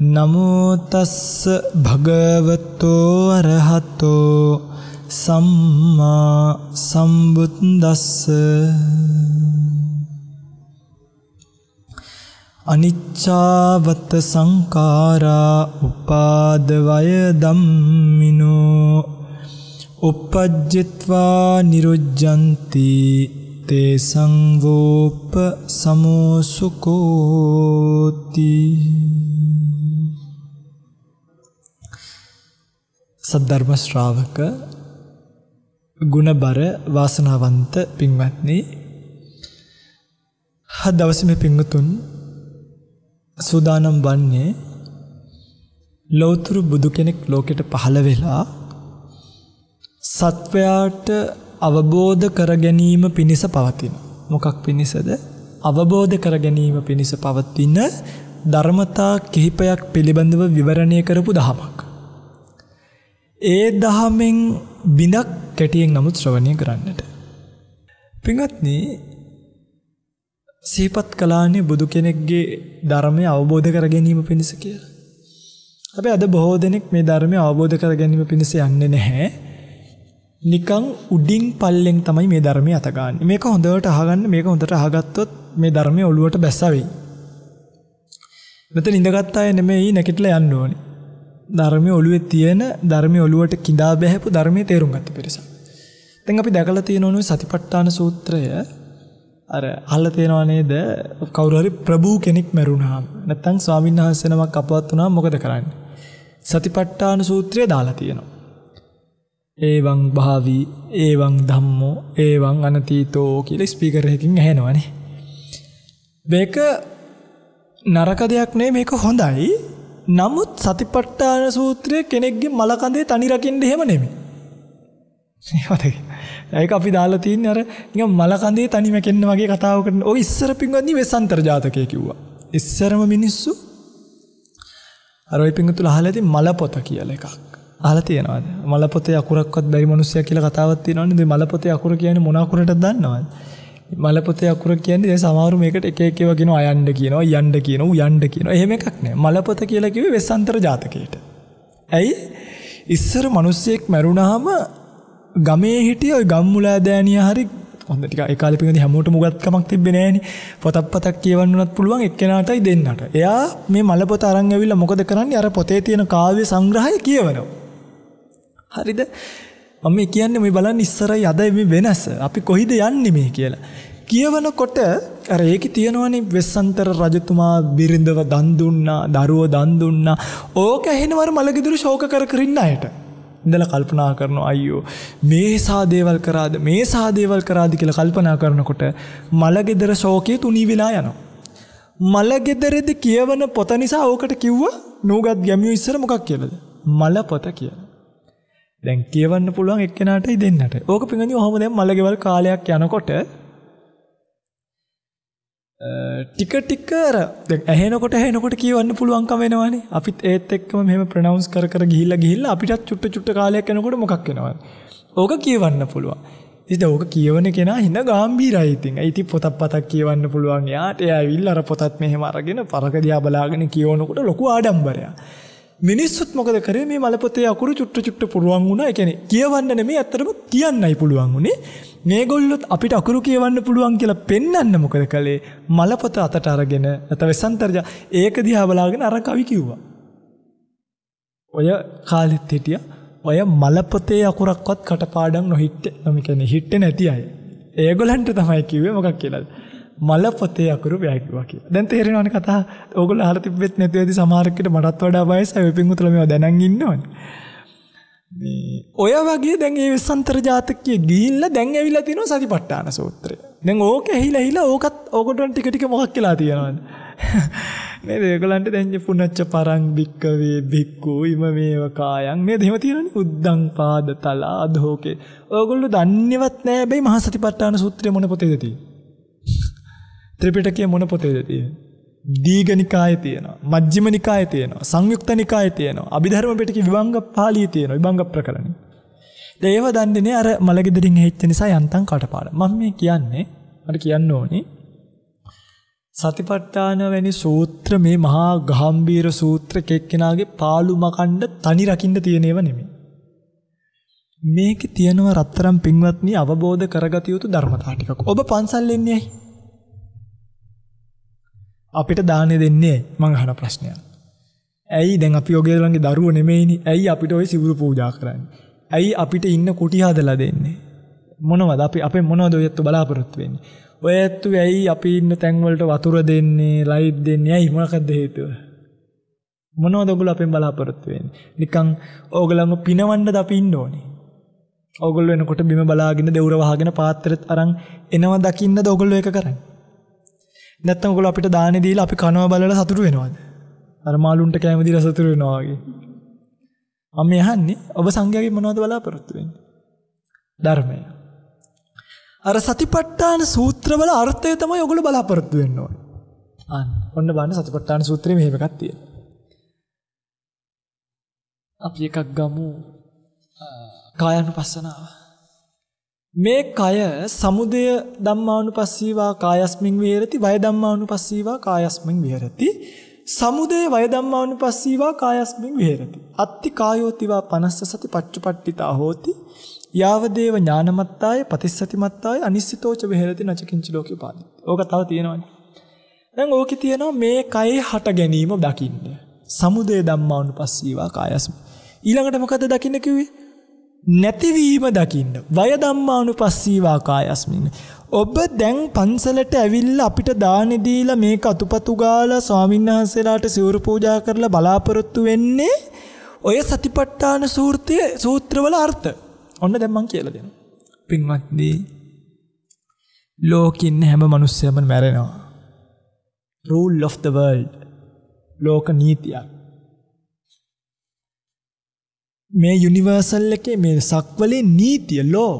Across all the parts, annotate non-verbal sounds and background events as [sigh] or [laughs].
නමෝතස්ස භගවතෝ අරහතෝ සම්මා සම්බුද්දස්ස අනිච්චාවත සංකාරා උපාදවය ධම්මිනෝ උපජ්ජිත්වා නිරුජ්ජಂತಿ තේ සංවෝප සමෝසුකෝති සද්ධර්ම ශ්‍රාවක ගුණබර වාසනාවන්ත පින්වත්නි හත් දවසේ මේ පින්වතුන් සූදානම් වන්නේ ලෞතර බුදු කෙනෙක් ලෝකෙට පහළ වෙලා සත්වයාට අවබෝධ කර ගැනීම පිණිස පවතින. මොකක් පිණිසද? අවබෝධ කර ගැනීම පිණිස පවතින ධර්මතා කිහිපයක් පිළිබඳව විවරණය කරපු දහමක්. ඒ දහමෙන් බිඳක් කැටියෙන් නමුත් ශ්‍රවණය කරන්නට. පිඟත්න සීපත් කලානේ බුදු කෙනෙක්ගේ ධර්මය අවබෝධ කර ගැනීම පිණිස කියලා. අපේ අද බොහෝ දෙනෙක් මේ ධර්මය අවබෝධ කර ගැනීම පිණිස යන්නේ නැහැ. නිකං උඩින් පල්ලෙන් තමයි මේ ධර්මය අතගන්න මේක හොඳවට අහගන්න මේක හොඳට අහගත්තොත් මේ ධර්මය ඔළුවට බැස්සවෙයි. මෙත ඉඳගත් අය නෙමෙයි නැකිටලා යන්න ඕනේ. ධර්මය ඔළුවේ තියෙන ධර්මය ඔළුවට කිඳා බැහැපු ධර්මය තේරුම් ගත්ත පිරිස. තැන් අපි දැකල තියෙනවනු සතිපට්ඨාන සූත්‍රය අර අල්ල තියෙනවා නේද කවුරුහරි ප්‍රභූ කෙනෙක් මැරුණාම නැත්තම් ස්වාමීන් වහන්සේනමක් අපවත් වුණා මොකද කරන්නේ? සතිපට්ඨාන සූත්‍රය දාලා තියෙනවා. ඒවං භාවි ඒවං ධම්මෝ ඒවං අනතීතෝ කියලා ස්පීකර් එකකින් ඇහෙනවනේ. මේක නරක දෙයක් නෙවෙයි මේක හොඳයි නමුත් සතිපට්ඨාන සූත්‍රය කෙනෙක්ගේ මලකඳේ තනි රකින්න එහෙම නෙමෙයි. ඒක අපි දාලා තින්නේ අර නිකන් මලකඳේ තනි මැකෙන්න වගේ කතාවකට. ඔය ඉස්සර පින්වත්නි වෙසන්තර ජාතකය කිව්වා. ඉස්සරම මිනිස්සු අර ওই පින්වතුල අහලා තින් මල පොත කියලා එකක්. අහලා තියෙනවද? මල පොතේ අකුරක්වත් බැරි මිනිස්සයා කියලා කතාවක් තියෙනවනේ. මේ මල පොතේ අකුර කියන්නේ මොන අකුරටද දන්නවද? මල පොතේ අකුර කියන්නේ ඒ සමහරු මේකට එක එක ඒවා කියනවා අයන්න කියනවා යන්න කියනවා උයන්න කියනවා එහෙම එකක් නෑ මල පොත කියලා කිව්වේ වෙස්සන්තර ජාතකයට ඇයි ඉස්සර මිනිස්සෙක් මැරුණාම ගමේ හිටිය ওই ගම්මුලා දෑනියා හරි හොඳ ටික ඒ කාලේ පිටින් හැමෝටම උගත්කමක් තිබ්බේ නෑනේ. පොතක් පතක් කියවන්න උනත් පුළුවන් එක්කෙනාටයි දෙන්නට. එයා මේ මල පොත අරන් ඇවිල්ලා මොකද කරන්නේ? අර පොතේ තියෙන කාව්‍ය සංග්‍රහය කියවනවා. හරිද? මම කියන්නේ මේ බලන්න ඉස්සරයි අදයි මේ වෙනස. අපි කොහිද යන්නේ මේ කියලා. කියවනකොට අර ඒකේ තියෙනවනේ වෙස්සන්තර රජතුමා බිරිඳව දන් දුන්නා, දරුවෝ දන් දුන්නා. ඕක ඇහෙනවර මලගිදුරු ශෝක කර කර ඉන්න අයට. ඉඳලා කල්පනා කරනවා අයියෝ මේ සා දේවල් කරාද මේ සා දේවල් කරාද කියලා කල්පනා කරනකොට මලගෙදර ශෝකයේ තුනී වෙලා යනවා. මලගෙදරද කියවන පොත නිසා ඕකට කිව්වා නූගත් ගැමියෝ ඉස්සර මොකක් කියලාද? මල පොත කියලා. දැන් කියවන්න පුළුවන් එක්කෙනාටයි දෙන්නට. ඕක පිංගුවනි ඔහොම දැන් මල්ලගෙවල් කාලයක් යනකොට ටික ටික අර දැන් ඇහෙනකොට ඇහෙනකොට කියවන්න පුළුවන්කම වෙනවනේ. අපිත් ඒත් එක්කම මෙහෙම ප්‍රොනවුන්ස් කර කර ගිහිල්ලා ගිහිල්ලා අපිටත් චුට්ට චුට්ට කාලයක් යනකොට මොකක් වෙනවද? ඕක කියවන්න පුළුවන්. ඉතින් ඕක කියවන කෙනා හිඳ ගැඹීරයි ඉතින්. ඒ ඉතින් පොතක් පතක් කියවන්න පුළුවන්. යාට එයා ඇවිල්ලා අර පොතත් මෙහෙම අරගෙන පරක දිහා බලාගෙන කියවනකොට ලොකු ආඩම්බරයක්. මිනිස්සුත් මොකද කරේ මේ මලපොතේ අකුරු චුට්ට චුට්ට පුළුවන් වුණා. ඒ කියන්නේ කියවන්න නෙමෙයි අත්‍තරම කියන්නයි පුළුවන් උනේ. මේගොල්ලොත් අපිට අකුරු කියවන්න පුළුවන් කියලා පෙන්වන්න මොකද කළේ? මලපොත අතට අරගෙන නැත්නම් සම්තරජ ඒක දිහා බලාගෙන අර කවි කිව්වා. ඔය කාලෙත් හිටියා. ඔය මලපොතේ අකුරක්වත් කටපාඩම් නොහිට. මම කියන්නේ හිටේ නැති අය. ඒගොල්ලන්ට තමයි කිව්වේ මොකක් කියලාද? මලපොතේ අකුරු ව්‍යාකිවා කියලා. දැන් තේරෙනවනේ කතාව. ඕගොල්ලෝ අහලා තිබ්බෙත් නැති වෙදි සමහරකට මටත් වඩා වයසයි ඔය පිංගුතුල මේවා දැනන් ඉන්නවනේ. මේ ඔය වගේ දැන් ඒ වෙස්සන්තර ජාතකයේ ගිහිල්ලා දැන් ඇවිල්ලා තියෙනවා සතිපට්ඨාන සූත්‍රය. දැන් ඕක ඇහිලා ඇහිලා ඕකත් ඕකට ටික ටික මොකක් කියලා තියෙනවනේ. [laughs] නේද ඒගොල්ලන්ට දැන් පුනච්ච පරං භික්කවේ භික්කු ඉම මේව කායන් නේද එහෙම තියෙනනේ උද්දං පාද තලා අධෝකේ ඕගොල්ලෝ දන්නේවත් නැහැ බයි මහා සතිපට්ඨාන සූත්‍රය මොන පොතේද තියෙන්නේ ත්‍රිපිටකය මොන පොතේද තියෙන්නේ? දීගනිකාය තියෙනවා මජ්ජිමනිකාය තියෙනවා සංයුක්තනිකාය තියෙනවා අභිධර්ම පිටකේ විභංග පාළිය තියෙනවා විභංග ප්‍රකරණ. දේව දන්නේ අර මලගෙදරින් හෙච්ච නිසා යන්තම් කටපාඩම්. මම මේ කියන්නේ මට කියන්න ඕනේ සතිපට්ඨාන වැනි සූත්‍ර මේ මහා ගාම්භීර සූත්‍ර කෙක්කෙනාගේ පාළු මකණ්ඩ තනි රකින්න තියෙනේව නෙමෙයි. මේකේ තියෙනවා රත්තරම් පින්වත්නි අවබෝධ කරගත යුතු ධර්මතා ටිකක්. ඔබ පන්සල් එන්නේ ඇයි? අපිට දානේ දෙන්නේ මං අහන ප්‍රශ්නය. ඇයි දැන් අපි ඔයගොල්ලන්ගේ දරුවෝ නෙමෙයිනේ. ඇයි අපිට ওই සිවුරු පූජා කරන්නේ? ඇයි අපිට ඉන්න කුටි හදලා දෙන්නේ? මොනවද අපි අපේ මොනවද ඔයත් බලාපොරොත්තු වෙන්නේ? ඔය ඇත්තු ඇයි අපි ඉන්න තැන් වලට වතුර දෙන්නේ, ලයිට් දෙන්නේ? ඇයි මොනකද හේතුව? මොනවද ඔයගොල්ලෝ අපෙන් බලාපොරොත්තු වෙන්නේ? නිකන් ඕගොල්ලන්ව පිනවන්නද අපි ඉන්න ඕනේ? ඔගොල්ලෝ එනකොට බිම බලාගෙන දෙවුර වහගෙන පාත්‍රෙත් අරන් එනවා දකින්නද ඔගොල්ලෝ ඒක කරන්නේ? නැත්තම් ඔයගොල්ලෝ අපිට දාන්නේ දීලා අපි කනවා බලලා සතුටු වෙනවද? අර මාළුන්ට කැම දීලා සතුටු වෙනවා වගේ. මම යහන්නේ ඔබ සංඝයාගෙන් මොනවද බලාපොරොත්තු වෙන්නේ? ධර්මය. අර සතිපට්ඨාන සූත්‍රවල අර්ථය තමයි ඔයගොල්ලෝ බලාපොරොත්තු වෙන්න ඕනේ. අන්න ඔන්න බලන්න සතිපට්ඨාන සූත්‍රයේ මෙහෙම එකක් තියෙනවා. අපි එකක් ගමු කායानुපස්සනාව. මේ කය සමුදය ධම්මානුපස්සීවා කායස්මින් විහෙරති වය ධම්මානුපස්සීවා කායස්මින් විහෙරති සමුදය වය ධම්මානුපස්සීවා කායස්මින් විහෙරති අත්ති කායෝතිවා පනස්ස සති පච්චපට්ඨිතා හෝති යාවදේව ඥානමත්තාය පතිස්සතිමත්තාය අනිස්සිතෝච විහෙරති නචකින්ච ලෝකේ උපාදි. ඕක තව තියෙනවනේ. දැන් ඕකේ තියෙනවා මේ කයේ හට ගැනීම දකින්න. සමුදය ධම්මානුපස්සීවා කායස්ම. ඊළඟට මොකද දකින්න කිව්වේ? නැතිවීම දකින්න. වය ධම්මානු පස්සීවා කායස්මින්. ඔබ දැන් පන්සලට ඇවිල්ල අපිට දානෙදීලා මේක අතුපතුගාල ස්වාමින්වහන්සේලාට සිවුරු පූජා කරලා බලාපොරොත්තු වෙන්නේ ඔය සතිපට්ඨාන සූර්තය සූත්‍රවල අර්ථ. ඔන්න දැම්මන් කියල දෙෙන. පින්වත්දී ලෝකින්න හැම මනුස්සයම මැරෙනවා. රූල් of the world ලෝක නීතියක්. මේ යුනිවර්සල් එකේ මේ සක්වලේ නීතිය ලෝ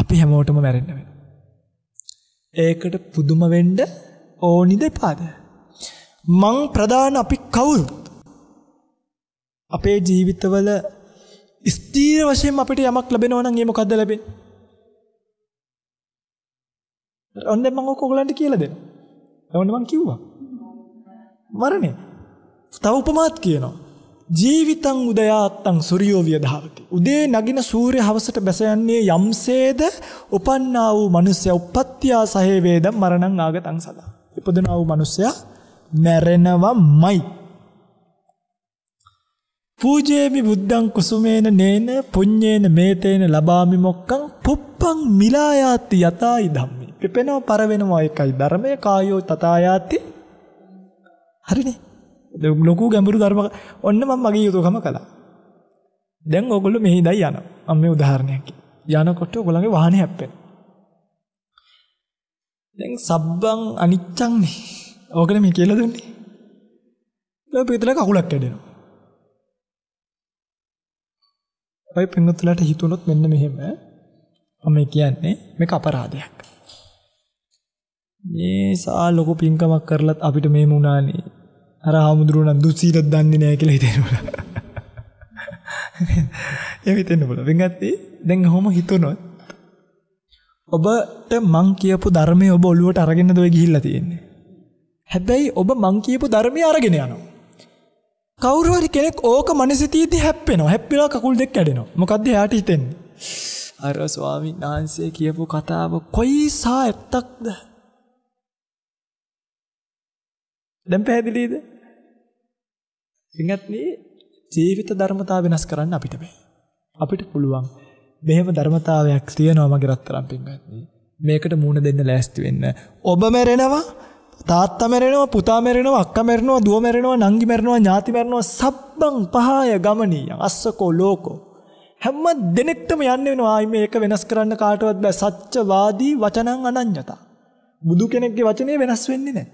අපි හැමෝටම මැරෙන්න වෙනවා. ඒකට පුදුම වෙන්න ඕනි දෙපාද. මං ප්‍රධාන අපි කවුරුත් අපේ ජීවිතවල ස්ථීර වශයෙන් අපිට යමක් ලැබෙනවා නම් ඒ මොකද්ද ලැබෙන්නේ? ඔන්න මම ඔක ඔයගලන්ට කියලා දෙන්න. ඔන්න මං කිව්වා. මරණය. තව උපමාත් කියනවා. ජීවිතං උදයාත්තං සූර්යෝ වියධාවති. උදේ නගින සූර්ය හවසට බැස යන්නේ යම්සේද උපන්නා වූ මිනිසයා උපත්ත්‍යා සහේ වේදම් මරණං ආගතං සදා. ඉපදුනා වූ මිනිසයා මැරෙනවමයි. පූජේමි බුද්ධං කුසුමේන නේන පුඤ්ඤේන මේතේන ලබාමි මොක්කං පුප්පං මිලායාති යතයි ධම්මේ. පිපෙනව පර වෙනවා එකයි ධර්මය කායෝ තථායාති. හරිනේ. ලොකු ගැඹුරු ධර්ම ඔන්න මම මගේ යුතුයකම කළා. දැන් ඕගොල්ලෝ මෙහි ඉඳන් යනවා. මම මේ උදාහරණයක් යනකොට ඔයගොල්ලන්ගේ වාහනේ හැප්පෙන. දැන් සබ්බං අනිච්චං නේ. ඕකනේ මේ කියලා දුන්නේ. ඊළඟ පිටල කකුලක් කැඩෙනවා. ඔය පින්නතුලට හිතුනොත් මෙන්න මෙහෙම මම කියන්නේ මේක අපරාධයක්. මේ සා ලොකු පින්කමක් කරලත් අපිට මේ මුණානේ අර හාමුදුරුවන දුසීලත් දන්නේ නෑ කියලා හිතෙනවා ඒ හිතෙන්න පුළුවන් වෙන්ගත්තේ දැන් ඔහොම හිතුනොත් ඔබට මං කියපු ධර්මය ඔබ ඔළුවට අරගෙනද ඔය ගිහිල්ලා තියෙන්නේ හැබැයි ඔබ මං කියපු ධර්මය අරගෙන යනවා කවුරුහරි කෙනෙක් ඕක මනසිතීති හැප්පෙන හැප්පිලා කකුල් දෙක් ඇඩෙනවා මොකක්ද යාට හිතෙන් අර ස්වාමීන් වහන්සේ කියපු කතාව කොයි සා ඇත්තක්ද දැම් පැහැදිලීද එංගත්නි ජීවිත ධර්මතාව වෙනස් කරන්න අපිට බෑ. අපිට පුළුවන් මෙහෙම ධර්මතාවයක් තියෙනවා මගේ රත්තරන් පින්වත්නි. මේකට මූණ දෙන්න ලෑස්ති වෙන්න. ඔබ මැරෙනවා, තාත්තා මැරෙනවා, පුතා මැරෙනවා, අක්කා මැරෙනවා, දුව මැරෙනවා, නංගි මැරෙනවා, ඥාති මැරෙනවා, සබ්බං පහය ගමනීයං අස්සකෝ ලෝකෝ. හැම දිනෙකටම යන්න වෙනවා. ආයි මේක වෙනස් කරන්න කාටවත් බෑ. සත්‍යවාදී වචනං අනඤ්‍යතා. බුදු කෙනෙක්ගේ වචනේ වෙනස් වෙන්නේ නැහැ.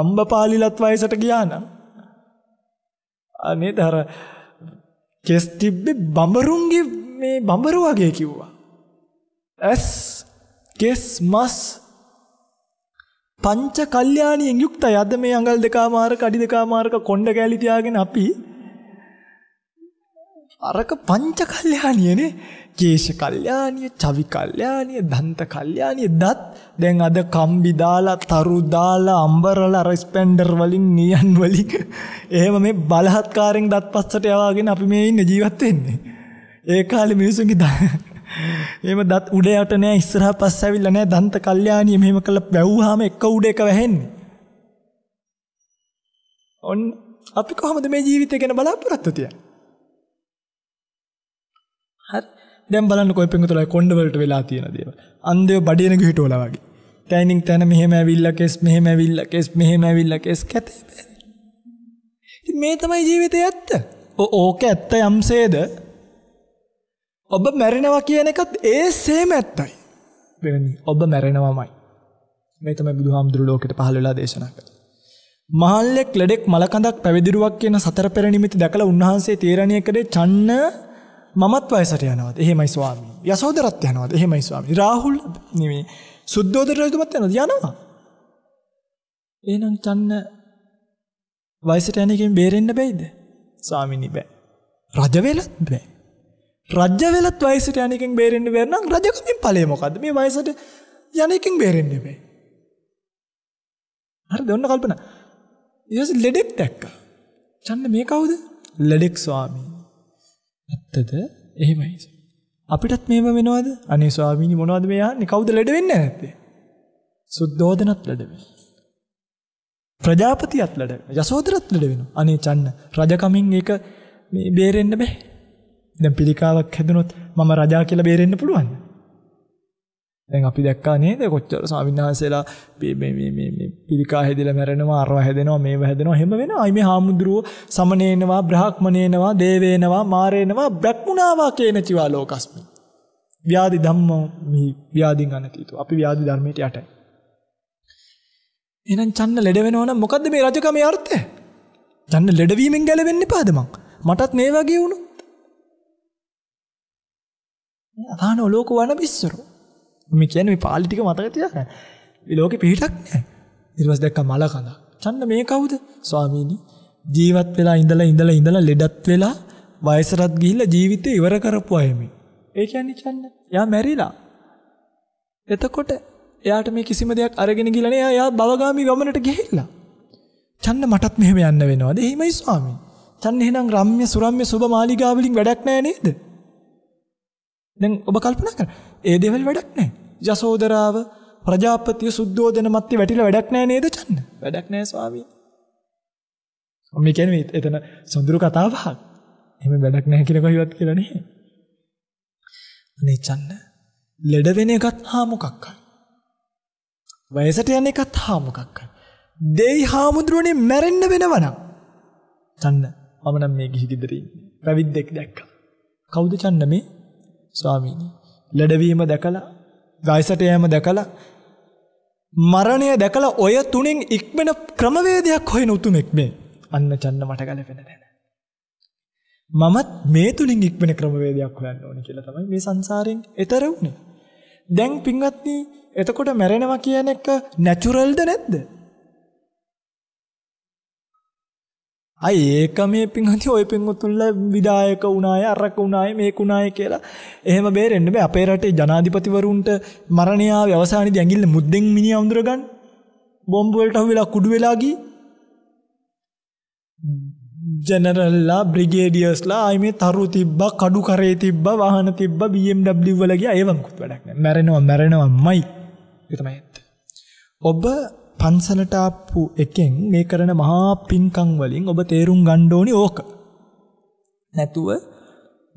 අම්බපාලිලත් වයසට ගියා නම් නේද අර කෙස් තිබ්බේ බඹරුන්ගේ මේ බඹරු වගේ කිව්වා. ඇස් කෙස් මස් පංච කල්යාණියෙන් යුක්තයි. අද මේ අඟල් දෙකමාරක අඩි දෙකමාරක කොණ්ඩ කැලි තියාගෙන අපි අරක පංච කල්යාණියනේ කේශ කල්යාණිය, චවි කල්යාණිය, දන්ත කල්යාණිය දත් දැන් අද කම්බි දාලා, තරු දාලා, අම්බරලා, රෙස්පෙන්ඩර් වලින්, නියන් වලින් එහෙම මේ බලහත්කාරයෙන් දත් පස්සට යවාගෙන අපි මේ ඉන්නේ ජීවත් වෙන්නේ. ඒ කාලේ මිනිසුන්ගේ එහෙම දත් උඩ යට නෑ, ඉස්සරහා පස්ස ඇවිල්ලා නෑ, දන්ත කල්යාණිය මෙහෙම කළා වැව්වාම එක උඩ එක වැහෙන්නේ. ඔන්න අපි කොහොමද මේ ජීවිතය ගැන බලාපොරොත්තු තියන්නේ? හරි දැම් බලන්න කොයි පෙන් තුලයි කොඩවලට වෙලා තියෙන දේව අන්දය බඩියනක හිටෝල වගේ තැනින් තැන මෙහෙම ඇවිල්ල කෙස් මෙහෙම ඇවිල්ල කෙස් මෙහෙම ඇවිල්ල කෙස් කැත මේ තමයි ජීවිතය ඇත්ත ඕක ඇත්ත යම්සේද ඔබ මැරෙනවා කියන එකත් ඒ සේම ඇත්තයි වෙනි ඔබ මැරෙනවාමයි මේ තමයි බුදුහාමුදුරු ලෝකෙට පහළලා දේශනා කළ මහල්ලෙක් ලෙඩෙක් මලකඳක් පැවිදිරුවක් කියන සතර පෙරනිමිති දැකලා උන්වහන්සේ තීරණය කළේ චන්න මමත් වයසට යනවත් එහෙමයි ස්වාමී යසෝදරත් යනවත් එහෙමයි ස්වාමී රාහුල් නෙමේ සුද්ධෝදර රජතුමත් යනවත් යනවා එහෙනම් චන්න වයසට යන එකෙන් බේරෙන්න බැයිද ස්වාමීනි බෑ රජ වෙලත් බෑ රජ වෙලත් වයසට යන එකෙන් බේරෙන්න බැරි නම් රජකමින් ඵලය මොකද්ද මේ වයසට යන එකෙන් බේරෙන්න බෑ හරිද ඔන්න කල්පනා ඊට ලෙඩෙක් දැක්කා චන්න මේ කවුද ලෙඩෙක් ස්වාමී ඇත්තද එහෙමයි. අපිටත් මේම වෙනවද? අනේ ස්වාමීනි මොනවද මේ යන්නේ? කවුද ලෙඩ වෙන්නේ නැත්තේ? සුද්ධෝදනත් ලෙඩ වෙනවා. ප්‍රජාපතියත් ලෙඩ වෙනවා. යසෝදරත් ලෙඩ වෙනවා. අනේ චන්න රජකමින් ඒක මේ බේරෙන්න බෑ. දැන් පිළිකාවක් හැදුනොත් මම රජා කියලා බේරෙන්න පුළුවන්ද? දැන් අපි දැක්කා නේද කොච්චර ස්වාමීන් වහන්සේලා මේ මේ මේ මේ පිළිකා හැදිලා මැරෙනවා අරව හැදෙනවා මේව හැදෙනවා හැම වෙනවා. අයි මේ හාමුදුරුව සමනේනවා බ්‍රහ්මනේනවා දේවේනවා මාරේනවා බ්‍රහ්මුණාවා කියන චිවා ලෝකස්මි. ව්‍යාධි ධම්මෝ මේ ව්‍යාධින් අනතීතෝ. අපි ව්‍යාධි ධර්මයට යටයි. එහෙනම් චන්න ලෙඩ වෙනවනම් මොකද්ද මේ රජකමේ අර්ථය? චන්න ලෙඩවීමෙන් ගැලවෙන්න එපාද මං? මටත් මේ වගේ වුණොත්. අපාන ලෝක වන බිස්සරෝ මේ කියන්නේ මේ පාලි ටික මතක තියාගන්න. මේ ලෝකෙ පිහිටක් නෑ. ඊට පස්සේ දැක්ක මල කඳක්. චන්න මේ කවුද? ස්වාමීනි ජීවත් වෙලා ඉඳලා ඉඳලා ඉඳලා ලෙඩත් වෙලා වයසටත් ගිහිල්ලා ජීවිතේ ඉවර කරපු අය මේ. ඒ කියන්නේ චන්න. එයා මැරිලා. එතකොට එයාට මේ කිසිම දෙයක් අරගෙන ගිහලා නෑ. එයා භවගාමි ගමනට ගිහිල්ලා. චන්න මටත් මෙහෙම යන්න වෙනවද? එහෙමයි ස්වාමීනි. චන්න එහෙනම් රම්‍ය සුරම්‍ය සුබ මාලිගාවලින් වැඩක් නෑ නේද? දැන් ඔබ කල්පනා කරන්න. ඒ දේවල් වැඩක් නෑ. යසෝදරාව ප්‍රජාපතිය සුද්ධෝදන මැත්තේ වැටිලා වැඩක් නෑ නේද චන්න? වැඩක් නෑ ස්වාමී. මම කියන්නේ එතන සොඳුරු කතාවක්. එහෙම වැඩක් නෑ කියන කොහොමවත් කියලා නේ. අනේ චන්න ලෙඩ වෙන එකත් හා මොකක්ද? වයසට යන එකත් හා මොකක්ද? දෙයි හාමුදුරුවනේ මැරෙන්න වෙනවනම්. චන්න මම නම් මේ ගිහි ගෙදර ඉන්නේ. පැවිද්දෙක් දැක්කා. කවුද චන්න මේ? ස්වාමීනි. ලැඩවීම දැකලා ගයිසට යෑම දැකලා මරණය දැකලා ඔය තුනෙන් ඉක්මෙන ක්‍රමවේදයක් හොයන උතුමෙක් මේ අන්න චන්න මට ගලපෙන දැන. මමත් මේ තුළින් ඉක්මෙන ක්‍රමවේදයක් හොයන්න ඕන කියලා තමයි මේ සංසාරයෙන් එතර වුණේ. දැන් පින්වත්නි එතකොට මැරෙනවා කියන එක නැචරල්ද නැද්ද? අය ඒක මේ පින්හති ඔය පින්වතුන්ල විදායක උනාය අරක උනාය මේක උනාය කියලා එහෙම බේරෙන්න බෑ අපේ රටේ ජනාධිපතිවරුන්ට මරණය ආවේ අවසානයේදී ඇඟිල්ල මුද්දෙන් මිනිහා වඳුර ගන්න බෝම්බ වලට අහු වෙලා කුඩු වෙලා ගිහී ජෙනරල්ලා බ්‍රිගේඩියර්ස්ලා ආයි මේ තරු තිබ්බා කඩු කරේ තිබ්බා වාහන තිබ්බා BMW වල ගියා ඒව මුකුත් වැඩක් නෑ මැරෙනවා මැරෙනවාමයි ඒ තමයි ඔබ පන්සලට ආපු එකෙන් මේ කරන මහා පින්කම් වලින් ඔබ තේරුම් ගන්න ඕනි ඕක. නැතුව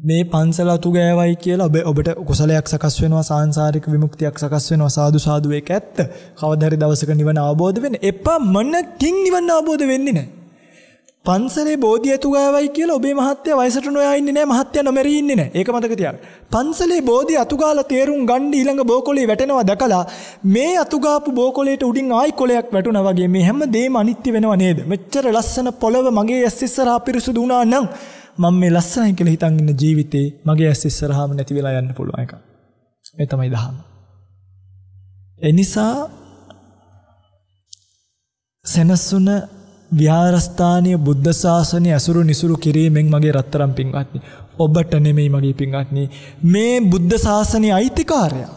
මේ පන්සල අතු ගෑවයි කියලා ඔබ ඔබට කුසලයක් සකස් වෙනවා සාංශාරික විමුක්තියක් සකස් වෙනවා සාදු සාදු ඒක ඇත්ත. කවදාරි දවසක නිවන අවබෝධ වෙන එපමණකින් නිවන අවබෝධ වෙන්නේ නැහැ. පන්සලේ බෝධිය අතුගාවයි කියලා ඔබේ මහත්තයා වයසට නොයා ඉන්නේ නැහැ මහත්තයා නොමරී ඉන්නේ නැහැ. ඒක මතක තියාගන්න. පන්සලේ බෝධිය අතුගාලා තේරුම් ගන්න ඊළඟ බෝකොලේ වැටෙනවා දැකලා මේ අතුගාපු බෝකොලේට උඩින් ආයි කොලයක් වැටුණා වගේ මේ හැම දෙයක්ම අනිත්‍ය වෙනව නේද? මෙච්චර ලස්සන පොළව මගේ ඇස් ඉස්සරහා පිරිසුදු වුණා නම් මම මේ ලස්සනයි කියලා හිතන් ඉන්න ජීවිතේ මගේ ඇස් ඉස්සරහාම නැති වෙලා යන්න පුළුවන් එකක්. මේ තමයි දහම. එනිසා සෙනසුන විහාරස්ථානීය බුද්ධ ශාසනය ඇසුරු නිසුරු කිරීමෙන් මගේ රත්තරම් පින්වත්නි ඔබට නෙමෙයි මගේ පින්වත්නි මේ බුද්ධ ශාසනයේ අයිතිකාරයා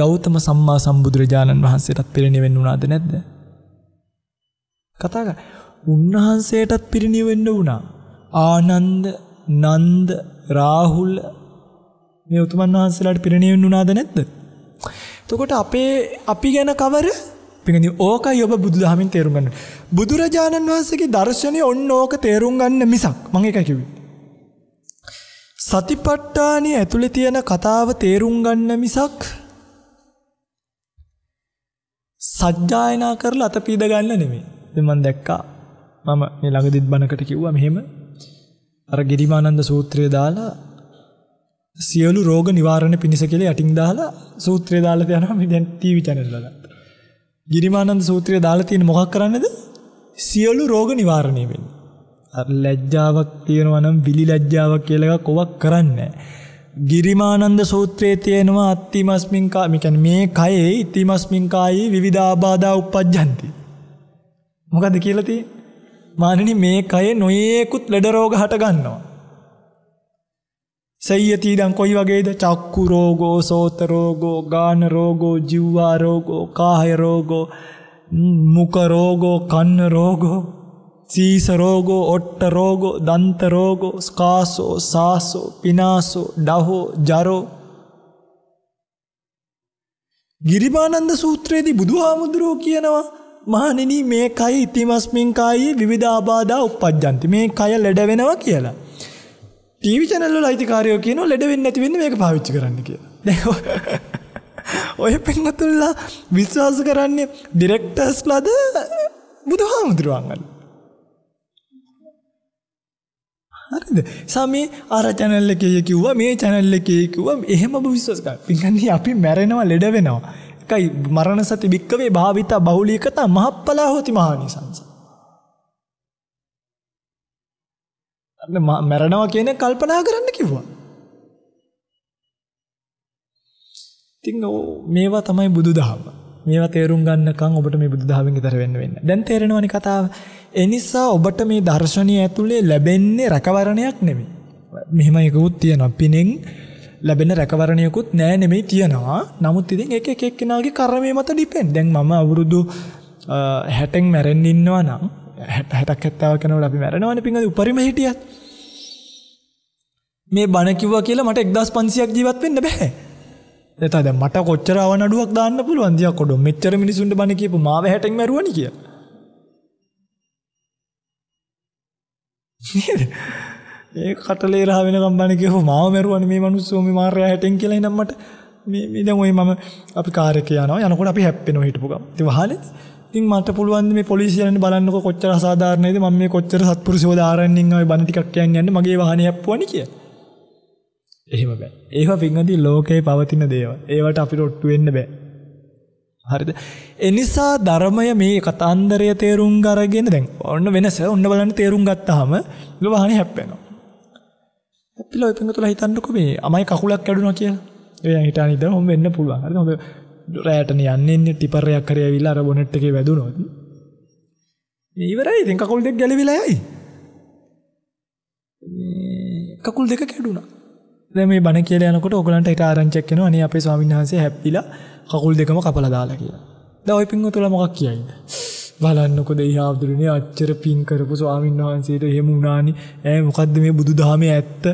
ගෞතම සම්මා සම්බුදුරජාණන් වහන්සේටත් පිරිණිවෙන්න උනාද නැද්ද කතා කරා උන්වහන්සේටත් පිරිණිවෙන්න උනා ආනන්ද නන්ද රාහුල මේ උතුමන් වහන්සේලාට පිරිණිවෙන්න උනාද නැද්ද එතකොට අපේ අපි ගැන කවර පිඟදී ඕකයි ඔබ බුදුදහමින් තේරුම් ගන්න. බුදුරජාණන් වහන්සේගේ දර්ශනය ඔන්න ඕක තේරුම් ගන්න මිසක් මම ඒකයි කිව්වේ. සතිපට්ඨානිය ඇතුලේ තියෙන කතාව තේරුම් ගන්න මිසක් සජ්ජායනා කරලා අත පීද ගන්න නෙමෙයි. ඉතින් මම දැක්කා මම මේ ළඟදිත් බණකට කිව්වා මෙහෙම අර ගිරිමානන්ද සූත්‍රය දාලා සියලු රෝග නිවාරණ පිණිස කියලා යටින් දාලා සූත්‍රය දාලා තියනවා මේ දැන් ටීවී channel වල. ගිරිමානන්ද සූත්‍රය දාලා තියෙන මොකක් කරන්නද? සියලු රෝග නිවාරණය වෙන්න. අර ලැජ්ජාවක් තියෙනවා නම් විලි ලැජ්ජාවක් කියලා එකක් ඔවක් කරන්නේ ගිරිමානන්ද සූත්‍රයේ තියෙනවා අත්තිමස්මින් කා මේ කියන්නේ මේ කයේ ඉතිමස්මින් කායේ විවිධාබාධා උප්පජ්ජಂತಿ. මොකද්ද කියලා තියෙන්නේ? මානනි මේ කයේ නොයේකුත් ලෙඩ රෝග හට ගන්නවා. සයතිීඩං කොයි වගේද චක්කු රෝගෝ සෝතරෝගෝ ගානරෝගෝ ජිව්වාරෝගෝ කාහයරෝගෝ මුකරෝගෝ කන්න රෝගෝ සීසරෝගෝ ඔට්ටරෝගෝ දන්තරෝගෝ ස්කාසෝ සාසෝ පිනාසෝ ඩහෝ ජරෝ ගිරිබානන්ද සූත්‍රයේදී බුදුහාමුදුරුවෝ කියනවා මහනිනි මේ කයි ඉතිමස්මින් කායේ විවිධ ආබාධා උපද්ජන්ති මේ කය ලෙඩ වෙනවා කියලා ටීවි චැනල්ල අයිතිකාරයෝ කියන ලෙඩ වෙන්න ඇති වෙන්න මේක පාවිච්චි කරන්න කිය. ඔය පෙන්වතුල්ලා විශ්වාස කරන්නේ ඩිරෙක්ටර්ස් ලද බුදු හාමුදුරුවන්ගන්න. හරිද සමේ අර චැනල්ල එකය කිව්ව මේ චැනල්ල එකේ කිව්ව එහෙම විශ්වාසක පිගන්නේ අපි මැරෙනවා ලෙඩ වෙනවා එකයි මරණ සති භික්කවේ භාවිතා බහුලිකතා මහප්පලා හෝති මහානිසංස මැරෙනවා කියන කල්පනා කරන්න කිව්වා. ඉතින් මේවා තමයි බුදුදහම. මේවා තේරුම් ගන්නකම් ඔබට මේ බුදුදහමෙන් ඉතර වෙන්න වෙන්නේ. දැන් තේරෙනවනේ කතාව. ඒ නිසා ඔබට මේ දර්ශනීය ඇතුලේ ලැබෙන්නේ රැකවරණයක් නෙමෙයි. මෙහෙම එකකුත් තියෙනවා. පිනෙන් ලැබෙන රැකවරණයකුත් නෑ නෙමෙයි තියෙනවා. නමුත් ඉතින් ඒක එක එක්කෙනාගේ කර්මය මත ඩිපෙන්ඩ්. දැන් මම අවුරුදු 60න් මැරෙන්න ඉන්නවා නම් 60ක් 70ක් යනකොට අපි මැරෙනවනේ පින්වද උපරිම හිටියත්. මේ බණ කිව්වා කියලා මට 1500ක් ජීවත් වෙන්න බෑ. එතන දැන් මට කොච්චර අවනඩුවක් දාන්න පුළුවන්ද යා කොඩෝ මෙච්චර මිනිසුන්ට බණ කියපු මාව 60ක් මැරුවනි කියලා. නේද? ඒ කටලේ රහ වෙනකම් බණ කියපු මාව මැරුවනි මේ මිනිස්සු මේ මාර්යා 60න් කියලා ඉනම් මට මේ මේ දැන් ওই මම අපි කාර් එක යනවා යනකොට අපි හැප්පෙනවා හිටපු ගම. ඉතින් වහලේ ඉතින් මට පුළුවන් මේ පොලිසිය යන්න බලන්නකො කොච්චර අසාධාරණයිද මම මේ කොච්චර සත්පුරුෂයෝ දාරන්නින් ආවේ බණ ටිකක් කියන්න යන්නේ මගේ වාහනේ අප්පුවනි කියලා. එහෙම බෑ. ඒවා වින්නදී ලෝකේ පවතින දේවල්. ඒවට අපිට ඔට්ටු වෙන්න බෑ. හරිද? එනිසා ධර්මය මේ කතාන්දරය තේරුම් අරගෙන දැන් ඔන්න වෙනස ඔන්න බලන්න තේරුම් ගත්තාම ඒ වාහනේ හැප්පෙනවා. හැප්පිලා ඔය පිංගුතුලා හිතන්නකො මේ අමයි කකුලක් කැඩුනා කියලා. එයා හිතාන ඉඳලා හොම් වෙන්න පුළුවන්. හරිද? හොඳ රෑටන යන්නේ ටිපරයක් හරි ඇවිල්ලා අර බොනට් එකේ වැදුනොත් මේ ඉවරයි ඉතින් කකුල් දෙක ගැලවිලා යයි මේ කකුල් දෙක කැඩුනා දැන් මේ බණ කියලා යනකොට ඕගලන්ට හිට ආරංචියක් එනවා අනේ අපේ ස්වාමීන් වහන්සේ හැප්පිලා කකුල් දෙකම කපලා දාලා කියලා දැන් ওই පින්වතුලා මොකක් කියයිද බලන්නකො දෙහාදුරනේ අච්චර පින් කරපු ස්වාමීන් වහන්සේට එහෙම උනානි ඈ මොකද්ද මේ බුදුදහමේ ඇත්ත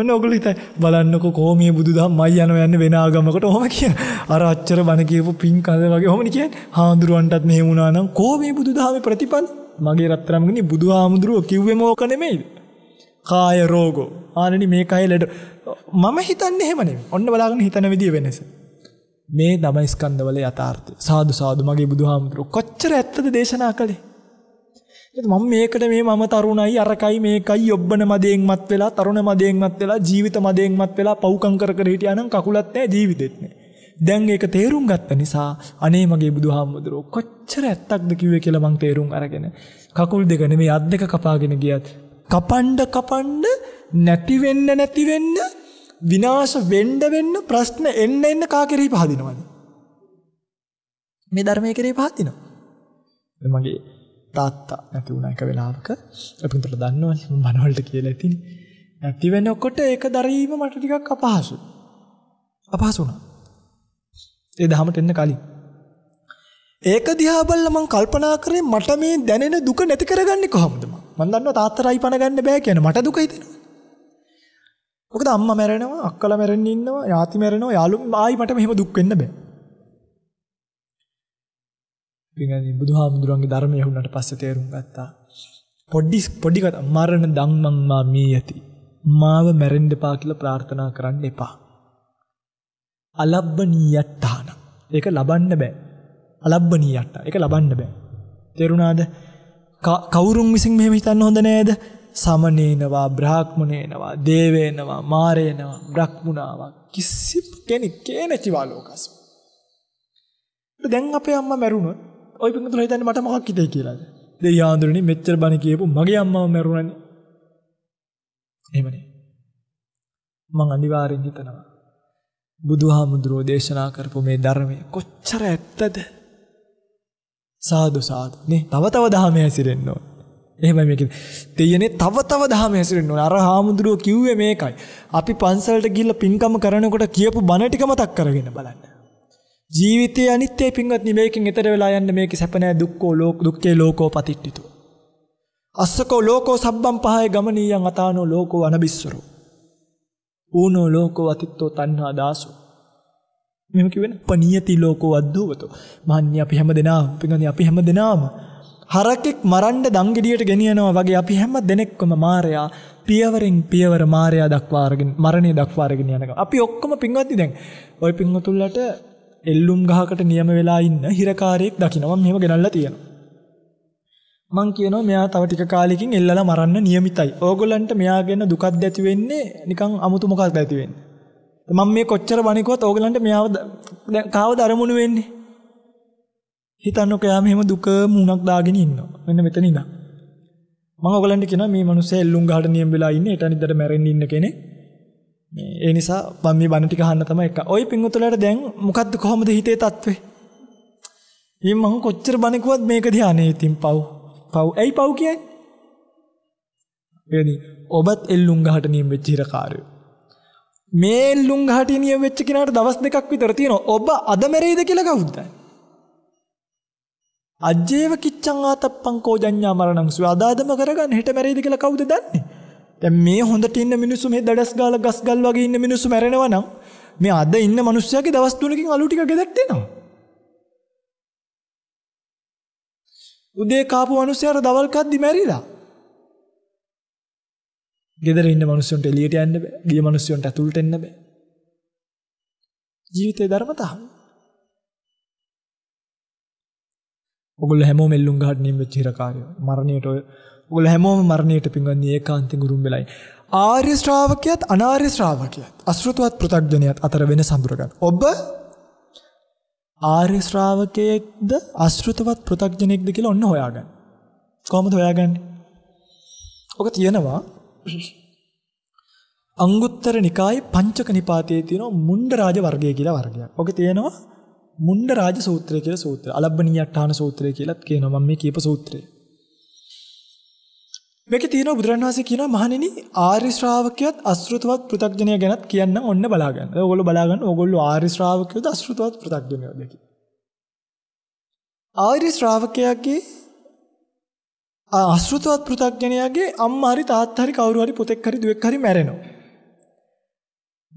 ඔන්න ඔගොල්ලෝ හිතයි බලන්නකෝ කොහොම මේ බුදුදහම මයි යනවා යන්නේ වෙන ආගමකට ඔහොම කියන. අර අච්චර බණ කියපු පින් කඳ වගේ ඔහොමනේ කියන්නේ. හාඳුරුවන්ටත් මෙහෙම වුණා නම් කොහොම මේ බුදුදහමේ ප්‍රතිපල මගේ රත්තරම්ගනි බුදුහාමුදුරුවෝ කිව්වෙම ඕක නෙමෙයිද? කාය රෝගෝ. ආනනි මේ කය ලෙඩ. මම හිතන්නේ එහෙම නෙමෙයි. ඔන්න බලාගෙන හිතන විදිය වෙනස. මේ ධම ස්කන්ධවල යථාර්ථය. සාදු සාදු මගේ බුදුහාමුදුරුවෝ කොච්චර ඇත්තද දේශනා කළේ? මම මේකට මේ මම තරුණයි අරකයි මේකයි යොබ්බන මදයෙන් මත් වෙලා තරුණ මදයෙන් මත් වෙලා ජීවිත මදයෙන් මත් වෙලා පව්කම් කර කර හිටියා නම් කකුලත් නැහැ ජීවිතෙත් නැහැ. දැන් ඒක තේරුම් ගත්ත නිසා අනේ මගේ බුදුහාමුදුරෝ කොච්චර ඇත්තක්ද කිව්වේ කියලා මං තේරුම් අරගෙන කකුල් දෙක නෙමෙයි අත් දෙක කපාගෙන ගියත් කපන්න කපන්න නැති වෙන්න නැති වෙන්න විනාශ වෙන්න වෙන්න ප්‍රශ්න එන්න එන්න කා කෙරෙහි පහදිනවනේ මේ ධර්මයේ කෙරෙහි පහදිනවා මගේ තාත්තා නැති වුණා එක වෙලාවක. අපි උන්ට දන්නවනේ මම බනවලට කියලා ඇතිනේ. නැති වෙනකොට ඒක දරීම මට ටිකක් අපහසු. අපහසු වුණා. ඒ දහමට එන්න කලින්. ඒක දිහා බලලා මම කල්පනා කරේ මට මේ දැනෙන දුක නැති කරගන්නේ කොහොමද මම? මම දන්නවා තාත්තරයි පණ ගන්න බෑ කියන මට දුක හිතෙනවා. මොකද අම්මා මැරෙනවා, අක්කලා මැරෙන්න ඉන්නවා, යාති මැරෙනවා, යාළුවා ආයි මට මෙහෙම දුක් වෙන්න බෑ. පින්වත්නි බුදුහාමුදුරන්ගේ ධර්මය හුන්නට පස්සේ තේරුම් ගත්තා. පොඩි පොඩි කතා මරණ ධම්මං මා මී යති. මාව මැරෙන්න එපා කියලා ප්‍රාර්ථනා කරන්න එපා. අලබ්බනීයත්තාන. ඒක ලබන්න බෑ. අලබ්බනීයට. ඒක ලබන්න බෑ. තේරුණාද? කවුරුන් විසින් මෙහෙම හිතන්න හොඳ නෑද? සමනේනවා, බ්‍රාහ්මණේනවා, දේවේනවා, මාරේනවා, බ්‍රහ්මුණාවා කිසි කෙනෙක් කේනචිවා ලෝකස්. දැන් අපේ අම්මා මැරුණොත් ওই පිංගුතුල හිතන්නේ මට මොකක් හිතේ කියලාද? දෙයියා ආන්දරනේ මෙච්චර බණ කියපු මගේ අම්මාව මැරුණානේ. එහෙමනේ. මං අනිවාර්යෙන් හිතනවා. බුදුහාමුදුරෝ දේශනා කරපු මේ ධර්මය කොච්චර ඇත්තද? සාදු සාදු. නේ තව තව ධහමේ ඇසිරෙන්න ඕන. එහෙමයි මේක. දෙයනේ තව තව ධහම හැසිරෙන්න ඕන. අර හාමුදුරුවෝ කිව්වේ මේකයි. අපි පන්සලට ගිහිල්ලා පින්කම කරනකොට කියපු බණ ටික මතක් කරගෙන බලන්න. ජීවිතයේ අනිත්‍ය පින්වත්නි මේකෙන් ඈතර වෙලා යන්න මේකේ සැප නැහැ දුක්ඛෝ ලෝක දුක්ඛේ ලෝකෝ පතිට්ඨිතෝ අස්සකෝ ලෝකෝ සබ්බම් පහය ගමනීයං අතානෝ ලෝකෝ අනබිස්සරෝ ඌනෝ ලෝකෝ අතිත්තෝ තණ්හා දාසෝ මෙහෙම කියවෙන පනියති ලෝකෝ අද්දෝවතෝ මහන්නේ අපි හැමදෙනාම පින්වත්නි අපි හැමදෙනාම හරකෙක් මරන්න දංගෙඩියට ගෙනියනවා වගේ අපි හැම දෙනෙක්කම මාරයා පියවරෙන් පියවර මාරයා දක්වා අරගෙන මරණය දක්වා අරගෙන යනවා අපි ඔක්කොම පින්වත්නි දැන් ওই පින්වතුන්ලට එල්ලුම් ගහකට නියම වෙලා ඉන්න හිරකාරයෙක් දකිනවා මෙහෙම ගෙනල්ලා තියෙනවා. මං කියනවා මෙයා තව ටික කාලෙකින් එල්ලලා මරන්න නියමිතයි. ඕගොල්ලන්ට මෙයා ගැන දුකක් ඇති වෙන්නේ නිකන් අමුතු මොකක්ද ඇති වෙන්නේ. මම මේ කොච්චර බණිකුවත් ඕගොල්ලන්ට මෙයාව කාවද අරමුණු වෙන්නේ? හිතන්නකෝ එයා මෙහෙම දුක මුණක් දාගෙන ඉන්නවා. මෙන්න මෙතන ඉඳන්. මම ඕගොල්ලන්ට කියනවා මේ මිනිස්සෙ එල්ලුම් ගහට නියම වෙලා ඉන්නේ. ඒට අනිද්දට මැරෙන්න ඉන්න කෙනෙක්. ඒ නිසා මම මේ බණ ටික අහන්න තමයි එක. ওই පිංගුතුලට දැන් මොකද්ද කොහොමද හිතේ තත්ත්වේ? ඉතින් මම කොච්චර බණ කිව්වත් මේක ධානයේ ඉතින් පව්. පව්. ඇයි පව් කියන්නේ? එනි ඔබත් එල්ලුම් ගහට නියම වෙච්ච හිරකාරයෝ. මේ එල්ලුම් ගහට නියම වෙච්ච කෙනාට දවස් දෙකක් විතර තියෙනවා. ඔබ අද මැරෙයිද කියලා කවුද? අජේව කිච්ඡං ආතප්පං කෝජඤ්ඤා මරණං සුව අදාදම කරගන්න හෙට මැරෙයිද කියලා කවුද දන්නේ? දැන් මේ හොඳට ඉන්න මිනිස්සු මේ දඩස් ගාලා ගස් ගල් වගේ ඉන්න මිනිස්සු මැරෙනවා නම් මේ අද ඉන්න මිනිස්සයාගේ දවස් තුනකින් අලු ටික ගෙදරට එනවා. උදේ කාපු මිනිස්සයාට දවල් කද්දි මැරිලා. ගෙදර ඉන්න මිනිස්සුන්ට එළියට යන්න බෑ. ගිය මිනිස්සුන්ට අතුලට එන්න බෑ. ජීවිතේ ධර්මතාව. ඔගොල්ලෝ හැමෝම එල්ලුම් ගහට නිම් වෙච්ච හිරකාරයෝ. මරණයට ඔගොල්ල හැමෝම මරණයට පිංගන්නේ ඒකාන්තයෙන් උරුම වෙලයි. ආර්ය ශ්‍රාවකයාත් අනාර්ය ශ්‍රාවකයාත් අසෘතවත් පෘථග්ජනයාත් අතර වෙන සඳුරගන්න. ඔබ ආර්ය ශ්‍රාවකයෙක්ද අසෘතවත් පෘථග්ජනෙක්ද කියලා ඔන්න හොයාගන්න. කොහොමද හොයාගන්නේ? ඔක තියෙනවා [clears throat] අංගුත්තර නිකායේ පංචක නිපාතයේ තියෙන මුණ්ඩ රාජ වර්ගය කියලා වර්ගයක්. ඔක තියෙනවා මුණ්ඩ රාජ සූත්‍රය කියලා සූත්‍රය. අලබ්බනියට්ටාන සූත්‍රය කියලාත් කියනවා මම මේ කියප සූත්‍රය. මේකේ තියෙනවා බුදුරන් වහන්සේ කියනවා මහණෙනි ආර්ය ශ්‍රාවකයත් අශෘතවත් පෘ탁ජනය ගැනත් කියන්න ඔන්න බලා ගන්න. ඔයගොල්ලෝ බලා ගන්න. ඔයගොල්ලෝ ආර්ය ශ්‍රාවකයෝද අශෘතවත් පෘ탁ජනයෝද කියලා. ආර්ය ශ්‍රාවකයාගේ අශෘතවත් පෘ탁ජනයාගේ අම්මා හරි තාත්තා හරි කවුරු හරි පුතෙක් හරි දුවෙක් හරි මැරෙනවා.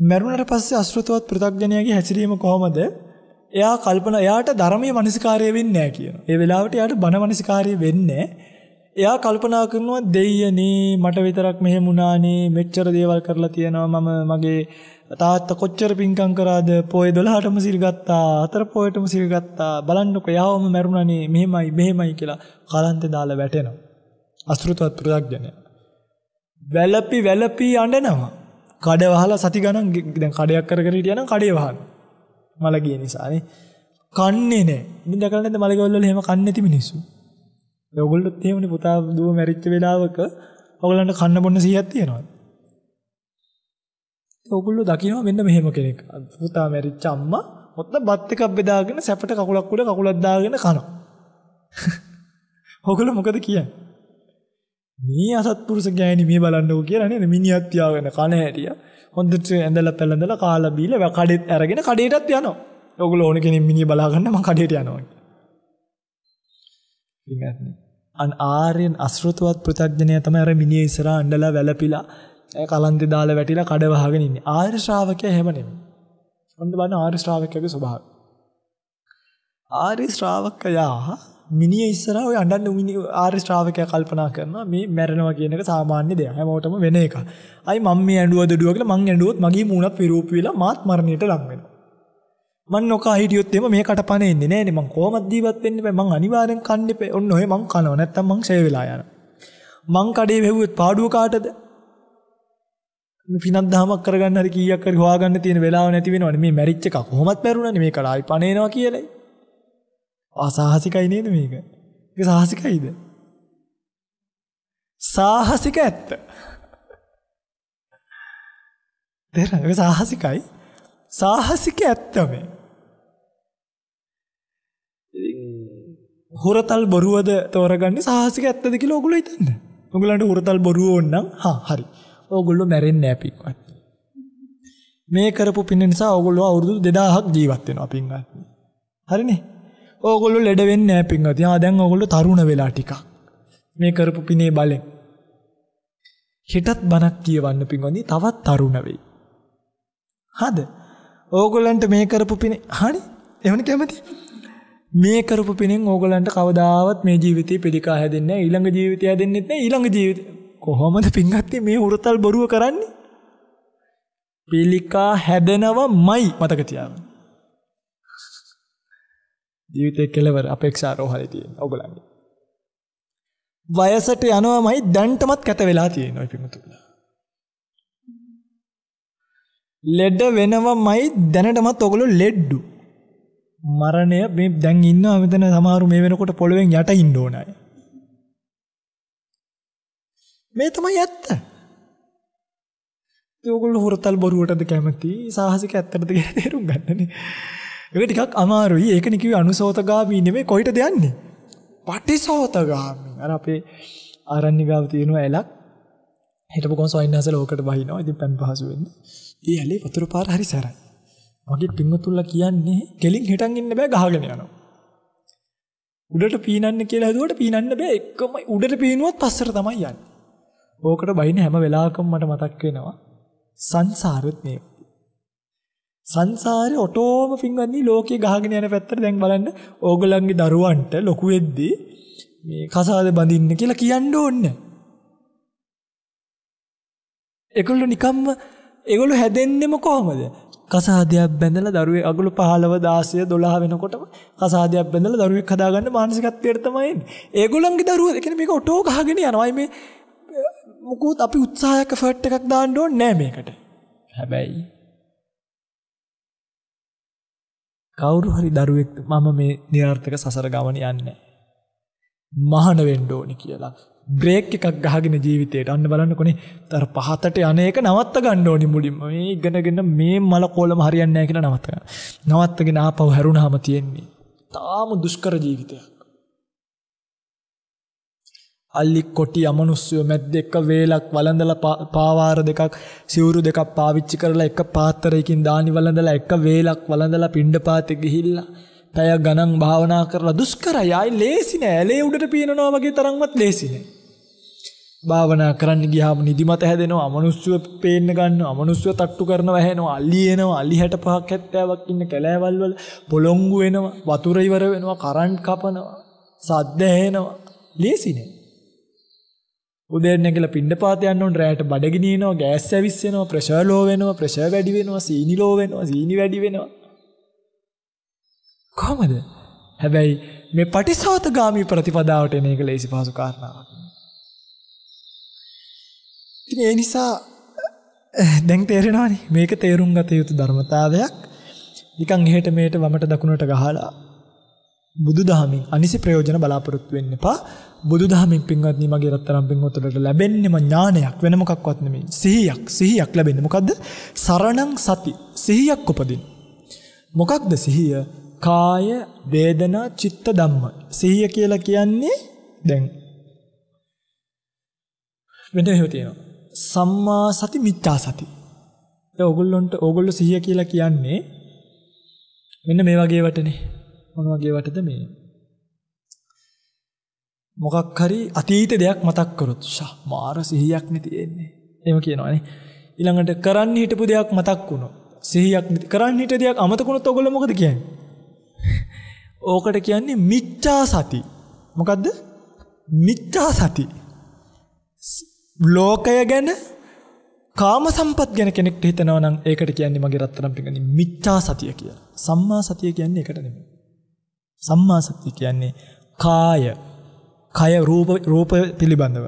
මැරුණට පස්සේ අශෘතවත් පෘ탁ජනයාගේ හැසිරීම කොහොමද? එයා කල්පනා එයාට ධර්මීය මනසිකාරය වෙන්නේ නැහැ කියන. ඒ වෙලාවට එයාට බණ මනසිකාරය වෙන්නේ නැහැ. එයා කල්පනා කරනවා දෙයියනේ මට විතරක් මෙහෙම වුණානේ මෙච්චර දේවල් කරලා තියෙනවා මම මගේ තාත්තා කොච්චර පිංකම් කරාද පොය 12ටම සිල් ගත්තා හතර පොයටම සිල් ගත්තා බලන්නකෝ යාවම මැරුණානේ මෙහෙමයි මෙහෙමයි කියලා කලන්තේ දාලා වැටෙනවා අසෘතවත් ප්‍රඥය වැළපි වැළපි අඬනවා කඩ වහලා සති ගණන් දැන් කඩයක් කර කර හිටියනම් කඩේ වහන මල ගිය නිසානේ කන්නේ නැහැ ඉතින් දැකලා නැද්ද මල ගෙවල් වල එහෙම කන්නේ නැති මිනිස්සු ඔයගොල්ලොත් එහෙමනේ පුතා දුව මැරිච්ච වෙලාවක ඔයගලන්ට කන්න බොන්න සීයක් තියෙනවා. ඔයගොල්ලෝ දකිනවා මෙන්න මෙහෙම කෙනෙක්. පුතා මැරිච්ච අම්මා මොත්ත බත් එකක් බෙදාගෙන සැපට කකුලක් උඩ කකුලක් දාගෙන කනවා. [laughs] ඔයගොල්ලෝ මොකද කියන්නේ? මේ අසත්පුරුෂ ගෑණි මේ බලන්නකෝ කියලා නේද මිනිහක් තියාගෙන කන හැටිය. හොඳට ඇඳලා පැලඳලා කාලා බීලා කඩේත් අරගෙන කඩේටත් යනවා. ඔයගොල්ලෝ ඕන කෙනෙක් මිනිහ බලා ගන්න මම කඩේට යනවා. ඉතින් අත්නේ ආර්යන් අසෘතවත් පෘථග්ජනය තමයි අර මිනිහ ඉස්සරහා අඬලා වැළපිලා කලන්තේ දාලා වැටිලා කඩ වහගෙන ඉන්නේ. ආර්ය ශ්‍රාවකයා හැම නෙමෙයි. ඔන්න බලන්න ආර්ය ශ්‍රාවකයාගේ ස්වභාවය. ආර්ය ශ්‍රාවකයා මිනිහ ඉස්සරහා ඔය අඬන්න ආර්ය ශ්‍රාවකයා කල්පනා කරනවා මේ මැරෙනවා කියන එක සාමාන්‍ය දෙයක්. හැමෝටම වෙන එකක්. අයි මම මේ ඇඬුවද ඩුව කියලා මං ඇඬුවොත් මගේ මූණත් විරූප වෙලා මාත් මරණයට ලක් වෙනවා. මං නොකා හිටියොත් එම මේකට පණෙන්නේ නෑනේ මං කොහොමද ජීවත් වෙන්නේ බෑ මං අනිවාර්යෙන් කන්න එපේ ඔන්න ඔය මං කනවා නැත්තම් මං ෂේ වෙලා යනවා මං කඩේ වැහුවෙත් පාඩුව කාටද මේ පිනක් දහමක් කරගන්න හරි කීයක් හරි හොයාගන්න තියෙන වෙලාව නැති වෙනවනේ මේ මැරිච් එක කොහොමත් මැරුණානේ මේ කලායි පණේනවා කියලායි අසාහසිකයි නේද මේක ඒක සාහසිකයිද සාහසික ඇත්ත දෙර ඒක සාහසිකයි සාහසික ඇත්ත මේ හොරතල් බොරුවද තෝරගන්න සාහසික ඇත්තද කියලා ඔගොල්ලෝ හිතන්න. ඔගලන්ට හොරතල් බොරුව ඕනනම් හා හරි. ඔගොල්ලෝ මැරෙන්නේ නැහැ පිටවත්. මේ කරපු පින නිසා ඔගොල්ලෝ අවුරුදු 2000ක් ජීවත් වෙනවා පින්වත්. හරිනේ. ඕගොල්ලෝ ලෙඩ වෙන්නේ නැහැ පින්වත්. ආ දැන් ඕගොල්ලෝ තරුණ වෙලා ටිකක්. මේ කරපු පිනේ බලෙන්. හෙටත් බණක් කියවන්න පින්වන්දි තවත් තරුණ වෙයි. හද? ඕගොල්ලන්ට මේ කරපු පිනේ හරි? එවන කැමති? මේ කරපු පිනෙන් ඕගලන්ට කවදාවත් මේ ජීවිතේ පිළිකා හැදෙන්නේ නැහැ. ඊළඟ ජීවිතය හැදෙන්නෙත් නැහැ. ඊළඟ ජීවිත කොහොමද පින්ගත්තේ මේ උරතල් බොරුව කරන්නේ? පිළිකා හැදෙනවමයි මතක තියාගන්න. ජීවිතේ කෙලවර අපේක්ෂා රෝහලේ තියෙන ඕගලන්ගේ. වයසට යනවමයි දැන්ටමත් කැත වෙලා තියෙනවා පිමතුලා. ලෙඩ වෙනවමයි දැනටමත් ඔගොල්ලෝ ලෙඩ්ඩු. මරණය මේ දැන් ඉන්නවා මෙතන සමහරු මේ වෙනකොට පොළවෙන් යට ඉන්න ඕනයි. මේ තමයි ඇත්ත. ඒගොල්ලෝ හොරතල් බොරුවටද කැමති සාහසික ඇත්තටද කියලා [laughs] තේරුම් ගන්නනේ. ඒක ටිකක් අමාරුයි. ඒකනේ කිව්වේ අනුසෝතගාමී නෙමෙයි කොහෙටද යන්නේ? පටිසෝතගාමී. අර අපේ ආරණ්‍ය ගාව තියෙන ඇලක් හිටපු කොන් සොයින්නහසල ඕකට බහිනවා. ඉතින් පෙන් පහසු වෙන්නේ. ඒ ඇලේ වතුර පාර හරි සැරයි. වගේ පින්වතුන්ලා කියන්නේ කෙලින් හිටන් ඉන්න බෑ ගහගෙන යනවා. උඩට පීනන්න කියලා හදුවට පීනන්න බෑ එකම උඩට පීනුවත් පස්සට තමයි යන්නේ. ඕකට බයින හැම වෙලාවකම මට මතක් වෙනවා සංසාරෙත් නේ. සංසාරේ ඔටෝම පින්වත්නි ලෝකේ ගහගෙන යන පැත්තට දැන් බලන්න ඕගොල්ලන්ගේ දරුවන්ට ලොකු වෙද්දී මේ කසාද බඳින්න කියලා කියන්න ඕනේ. ඒගොල්ලෝ නිකම්ම ඒගොල්ලෝ හැදෙන්නෙම කොහමද? කසාදයක් බැඳලා දරුවේ අගුල 15 16 12 වෙනකොටම කසාදයක් බැඳලා දරුවෙක් හදාගන්න මානසිකත්වයට තමයි එන්නේ. ඒගොල්ලන්ගේ දරුවෝ කියන්නේ මේක ඔටෝ ගහගෙන යනවා. මේ මොකොත් අපි උත්සාහයක් එෆර්ට් එකක් දාන්න ඕනේ නෑ මේකට. හැබැයි කවුරු හරි දරුවෙක් මම මේ નિરර්ථක සසර ගමන යන්නේ මහාන වෙන්න ඕනි කියලා බ්‍රේක් එකක් ගහගෙන ජීවිතයට අන්න බලන්න කොනේ තර පහතට යනක නවත්ත ගන්න ඕනි මුලින්ම මේ ඉගෙනගෙන මේ මල කෝලම හරියන්නේ නැහැ කියලා නවත්ත ගන්න. නවත්තගෙන ආපහු හැරුණාම තියෙන්නේ තාම දුෂ්කර ජීවිතයක්. අල්ලි කොටි අමනුස්සය මැද් එක්ක වේලක් වළඳල පාවාර දෙකක් සිවුරු දෙකක් පාවිච්චි කරලා එක පාත්තරයකින් දානි වළඳලා එක වේලක් වළඳලා පිණ්ඩපාතේ ගිහිල්ලා පැය ගණන් භාවනා කරලා දුෂ්කරයි. ආයි ලේසි නෑ. ඇලේ උඩට පීනනවා වගේ තරම්වත් ලේසි නෑ. භාවනා කරන්න ගියාම නිදිමත හැදෙනවා. අමනුෂ්‍යව පේන්න ගන්නවා. අමනුෂ්‍යව තට්ටු කරනවා හැනවා. අලි එනවා. අලි 65ක් 70ක් ඉන්න කැලෑවල් වල පොළොංගු වෙනවා. වතුර ඉවර වෙනවා. කරන්ට් කපනවා. සද්ද ඇහෙනවා. ලේසි නෑ. උදේට නැගලා පිණ්ඩපාත යන්න ඕන රැයට බඩගිනිනවා ගෑස් ඇවිස්සෙනවා ප්‍රෙෂර් ලෝ වෙනවා ප්‍රෙෂර් වැඩි වෙනවා සීනි ලෝ වෙනවා සීනි වැඩි වෙනවා කොහොමද? හැබැයි මේ පටිසෝතගාමි ප්‍රතිපදාවට එන එක ලේසි පහසු කාරණාවක්. ඉතින් ඒ නිසා දැන් තේරෙනවනේ මේක තේරුම් ගත යුතු ධර්මතාවයක්. නිකන් එහෙට මෙහෙට වමට දකුණට ගහලා බුදුදහමින් අනිසි ප්‍රයෝජන බලාපොරොත්තු වෙන්න එපා. බුදුදහමින් පින්වත්නි මගේ රත්තරන් පින්වත් ඔබට ලැබෙන්නේම ඥානයක් වෙන මොකක්වත් නෙමෙයි. සිහියක්, සිහියක් ලැබෙන්නේ මොකද්ද? සරණං සති. සිහියක් උපදින. මොකක්ද සිහිය? කාය වේදනා චිත්ත ධම්ම. සිහිය කියලා කියන්නේ දැන් වෙන හේව තියෙනවා. සම්මා සති මිච්ඡා සති. දැන් ඕගොල්ලොන්ට ඕගොල්ලෝ සිහිය කියලා කියන්නේ මෙන්න මේ වගේ වටනේ. මොන වගේ වටද මේ? මොකක් හරි අතීත දෙයක් මතක් කරොත් ෂා මාර සිහියක් නේ තියෙන්නේ. එහෙම කියනවනේ. ඊළඟට කරන්න හිටපු දෙයක් මතක් වුණොත් සිහියක් නේ. කරන්න හිට දෙයක් අමතක වුණොත් ඔයගොල්ලෝ මොකද කියන්නේ? ඕකට කියන්නේ මිච්ඡා සති. මොකද්ද? මිච්ඡා සති. ලෝකය ගැන කාම සම්පත් ගැන කෙනෙක්ට හිතනවා නම් ඒකට කියන්නේ මගේ රත්තරන් පිටකනේ මිච්ඡා සතිය කියලා. සම්මා සතිය කියන්නේ ඒකට නෙමෙයි. සම්මා සතිය කියන්නේ කාය, කය රූප රූප පිළිබඳව.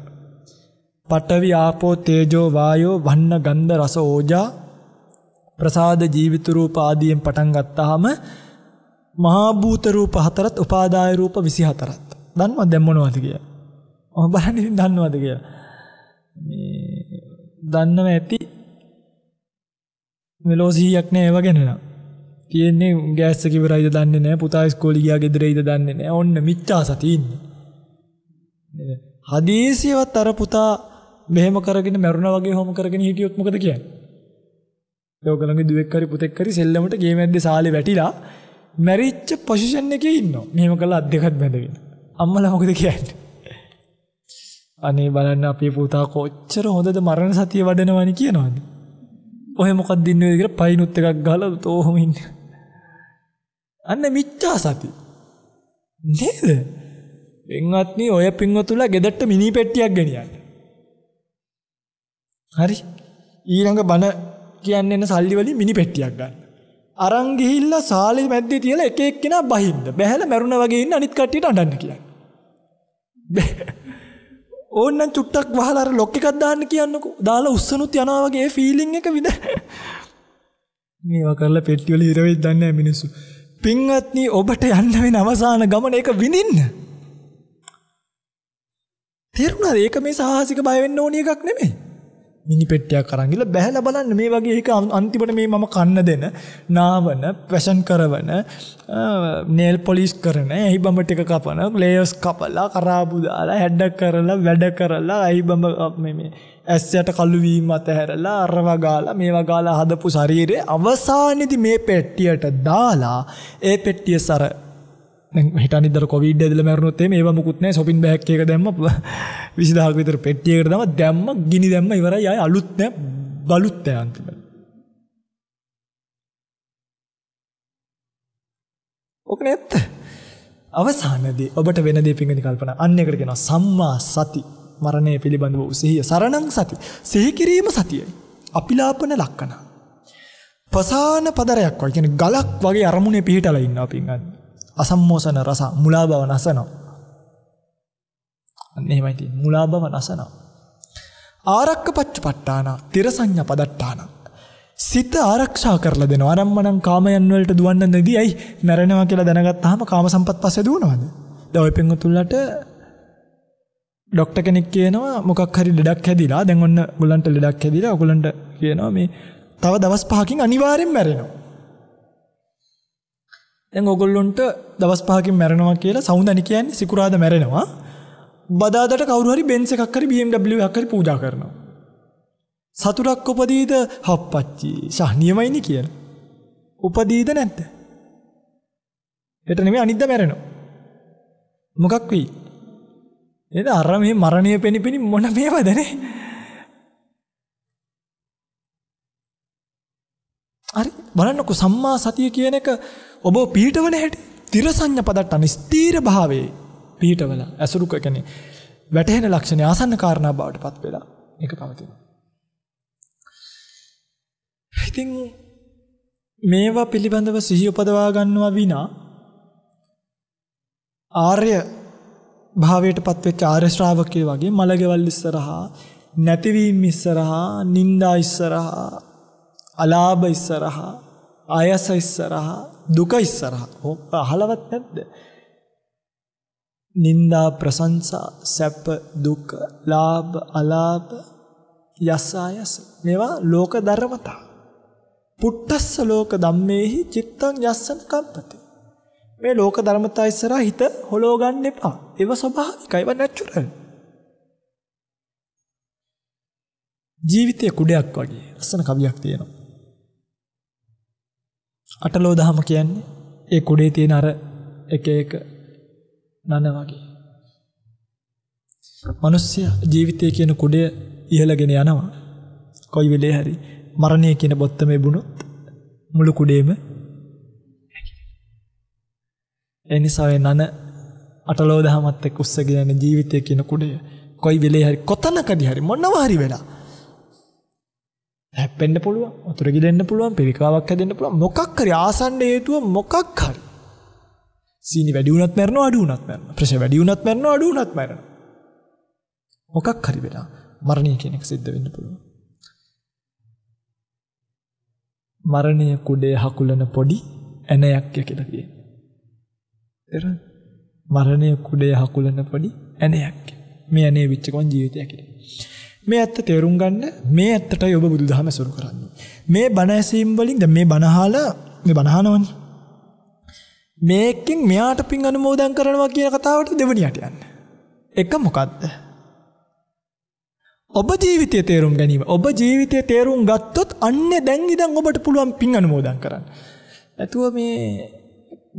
පඨවි ආපෝ තේජෝ වායෝ වන්න ගන්ධ රස ඕජා ප්‍රසාද ජීවිත රූප ආදියෙන් පටන් ගත්තාම මහා භූත රූප හතරත් උපාදාය රූප 24ත්. දන්නවද දැන් මොනවද කියලා? ඔහ බලන්න ඉතින් දන්නවද කියලා. මේ දන්නව ඇති වෙලෝසියක් නෑ ඒව ගැන නම්. තියෙන්නේ ගෑස් එක ඉවරයිද දන්නේ නෑ පුතා ඉස්කෝලේ ගියා ගෙදරයිද දන්නේ නෑ. ඔන්න මිච්ඡා සතිය ඉන්නේ. හදීසියවත් අර පුතා මෙහෙම කරගෙන මැරුණා වගේ හොම කරගෙන හිටියොත් මොකද කියන්නේ? ඔයගලගේ දුවෙක් හරි පුතෙක් හරි සෙල්ලමට ගේම් ඇද්දේ සාලේ වැටිලා මැරිච්ච පොසිෂන් එකේ ඉන්නවා. මෙහෙම කළා අත් දෙකත් බැඳගෙන. අම්මලා මොකද කියන්නේ? අනේ බලන්න අපේ පුතා කොච්චර හොඳද මරණ සතිය වඩනවනි කියනවද? ඔය මොකක්ද ඉන්නේ කියලා පයින්ුත් එකක් ගහලා තෝහම ඉන්නේ. අන්න මිච්ඡා සති. නේද? එන්වත්නි ඔය පින්වතුලා ගෙදරට මිනි පෙට්ටියක් ගෙනියන්න. හරි. ඊළඟ බන කියන්නේ සල්ලි වලින් මිනි පෙට්ටියක් ගන්න. අරන් ගිහිල්ලා සාලි මැද්දේ තියලා එක එක්කෙනා බහින්න. බැහැලා මැරුණා වගේ ඉන්න අනිත් කට්ටියට අඬන්න කියන්නේ. ඕන්නම් චුට්ටක් වහලා අර ලොක් එකක් දාන්න කියන්නකෝ. දාලා උස්සනුත් යනවා වගේ ඒ ෆීලිං එක විඳ. මේවා කරලා පෙට්ටි වල ඉර වෙයි දන්නේ නැහැ මිනිස්සු. පින්වත්නි ඔබට යන්න වෙන අවසාන ගමන ඒක විඳින්න. තේරුණාද? ඒක මේ සාහසික බය වෙන්න ඕනි එකක් නෙමෙයි. මිනි පෙට්ටියක් අරන් ගිහලා බැහැලා බලන්න මේ වගේ එක අන්තිමට මේ මම කන්න දෙන නාවන ෆැෂන් කරවන නේල් පොලිෂ් කරන ඇහි බඹ ටික කපන ලේයර්ස් කපලා කරාබු දාලා හැඩ කරලා වැඩ කරලා ඇහි බඹ මේ මේ ඇස්සයට කළු වීම අතහැරලා අරව ගාලා මේවා ගාලා හදපු ශරීරයේ අවසානයේදී මේ පෙට්ටියට දාලා ඒ පෙට්ටිය සර හිටනි දර කොවිඩ් ඇදල මැරුණොත්තේ ඒ මුකුත්නෑ සොපින් බැක් එක දැම්ම විසිදාහක විතර පෙට්ටියකට තම දැම්ම ගිනි දැම්ම ඉවර යයි අලුත්නෑ බලුත්තය අන්තිම ඕක නැත්ත අවසානදී ඔබට වෙනදේ පිගනි කල්පන අන්න එකට කෙන සම්මා සති මරණය පිළිබඳව උසිහිය සරණං සති සහිකිරීම සතියයි. අපිලාපන ලක්කන. පසාන පදරයක් වයි කියෙන ගලක් වගේ අරමුණේ පිහිටලඉන්න පින්ගන්න. අසම්මෝසන රස මුලා බව නසනවා. අන්න එහෙමයි තියෙන්නේ. මුලා බව නසනවා. ආරක්ක පච්චපට්ඨාන, තිරසඤ්ඤ පදට්ඨාන. සිත ආරක්ෂා කරලා දෙනවා. අරම්මනම් කාමයන් වලට දුවන්න නැදී ඇයි මැරෙනවා කියලා දැනගත්තාම කාම සම්පත් පස්සේ දුවනවද? දැන් ඔය පින්වතුන්ලට ඩොක්ටර් කෙනෙක් කියනවා මොකක් හරි ලෙඩක් හැදිලා දැන් ඔන්න ඔයගොල්ලන්ට ලෙඩක් හැදිලා ඔයගොල්ලන්ට කියනවා මේ තව දවස් 5කින් අනිවාර්යෙන් මැරෙනවා. දැන් ඕගොල්ලොන්ට දවස් පහකින් මැරෙනවා කියලා සවුන්දනි කියන්නේ සිකුරාද මැරෙනවා. බදාදට කවුරු හරි බෙන්ස් එකක් හරි BMW එකක් හරි පූජා කරනවා. සතුටක් උපදීද හප්පච්චි ශාහනියමයිනේ කියලා. උපදීද නැද්ද? හෙට නෙමෙයි අනිද්දා මැරෙනවා. මොකක් වෙයි? එද අර මේ මරණය පෙනිපෙනි මොන මේවදනේ? හරි බලන්නකො සම්මා සතිය කියන එක ඔබ පීටවන හැට තිරසං්ඥ පදට්ටන ස්තීර භාවේ පීටවල ඇසුරුක කැනෙ වැටහෙන ලක්ෂණ ආසන්න කාරණා බවට පත් වෙලා එක පවතින. ඉතිං මේවා පිළිබඳව සිහි උපදවා ගන්නවා විනා ආර්ය භාවයට පත්වෙච්ච ආර්ය ශ්‍රාවකය වගේ මලගෙවල් ඉස්සරහා නැතිවීම ඉස්සරහා නින්දා ඉස්සරහා අලාභ ඉස්සරහා ආයස ඉස්සරහා දුක ඉස්සරහා ඕක අහලවත් නැද්ද? නින්දා ප්‍රශංසා සැප දුක ලාභ අලාභ යස ආයස මේවා ලෝක ධර්මතා. පුට්ටස්ස ලෝක ධම්මේහි චිත්තං යස්සන කම්පති. මේ ලෝක ධර්මතා ඉස්සරහා හිත හොලෝ ගන්න එපා. ඒව ස්වභාවිකයි, ඒව නැචරල්. ජීවිතය කුඩයක් වගේ. ලස්සන කවියක් තියෙනවා. අටලෝ දහම කියන්නේ ඒ කුඩේ තියෙන අර එක එක නන වගේ. මිනිස්සු ජීවිතය කියන කුඩය ඉහළගෙන යනවා. කොයි වෙලේ හරි මරණය කියන බොත්තමේ බුණොත් මුළු කුඩේම ඒ නිසා ඒ නන අටලෝ දහමත් එක්ක උස්සගෙන යන ජීවිතය කියන කුඩය කොයි වෙලේ හරි කොතනකදී හරි මොනවා හරි වෙලා හැප්පෙන්න පුළුවන් වතුර ගිලෙන්න පුළුවන් පිළිකාවක් හැදෙන්න පුළුවන් මොකක් හරි ආසන්න හේතුව මොකක් හරි සීනි වැඩි වුණත් මැරෙනවා අඩු වුණත් මැරෙනවා ප්‍රෙෂර් වැඩි වුණත් මැරෙනවා අඩු වුණත් මැරෙනවා මොකක් හරි වෙලා මරණය කියන එක සිද්ධ වෙන්න පුළුවන් මරණය කුඩේ හකුලන පොඩි ඇණයක්ය කියලා කියන්නේ තේරෙනවද මරණය කුඩේ හකුලන පොඩි ඇණයක් මේ ඇණේ විච්ච ගමන් ජීවිතය කියලා මේ ඇත්ත තේරුම් ගන්න මේ ඇත්තටයි ඔබ බුදුදහම සරු කරන්නේ. මේ බණ ඇසීම් වලින් දැන් මේ බණ අහලා මේ බණ අහනවනේ. මේකෙන් මෙයාට පින් අනුමෝදන් කරනවා කියන කතාවට දෙවණියට යන්න. එක මොකද්ද? ඔබ ජීවිතය තේරුම් ගැනීම. ඔබ ජීවිතය තේරුම් ගත්තොත් අන්නේ දැන් ඉඳන් ඔබට පුළුවන් පින් අනුමෝදන් කරන්න. නැතුව මේ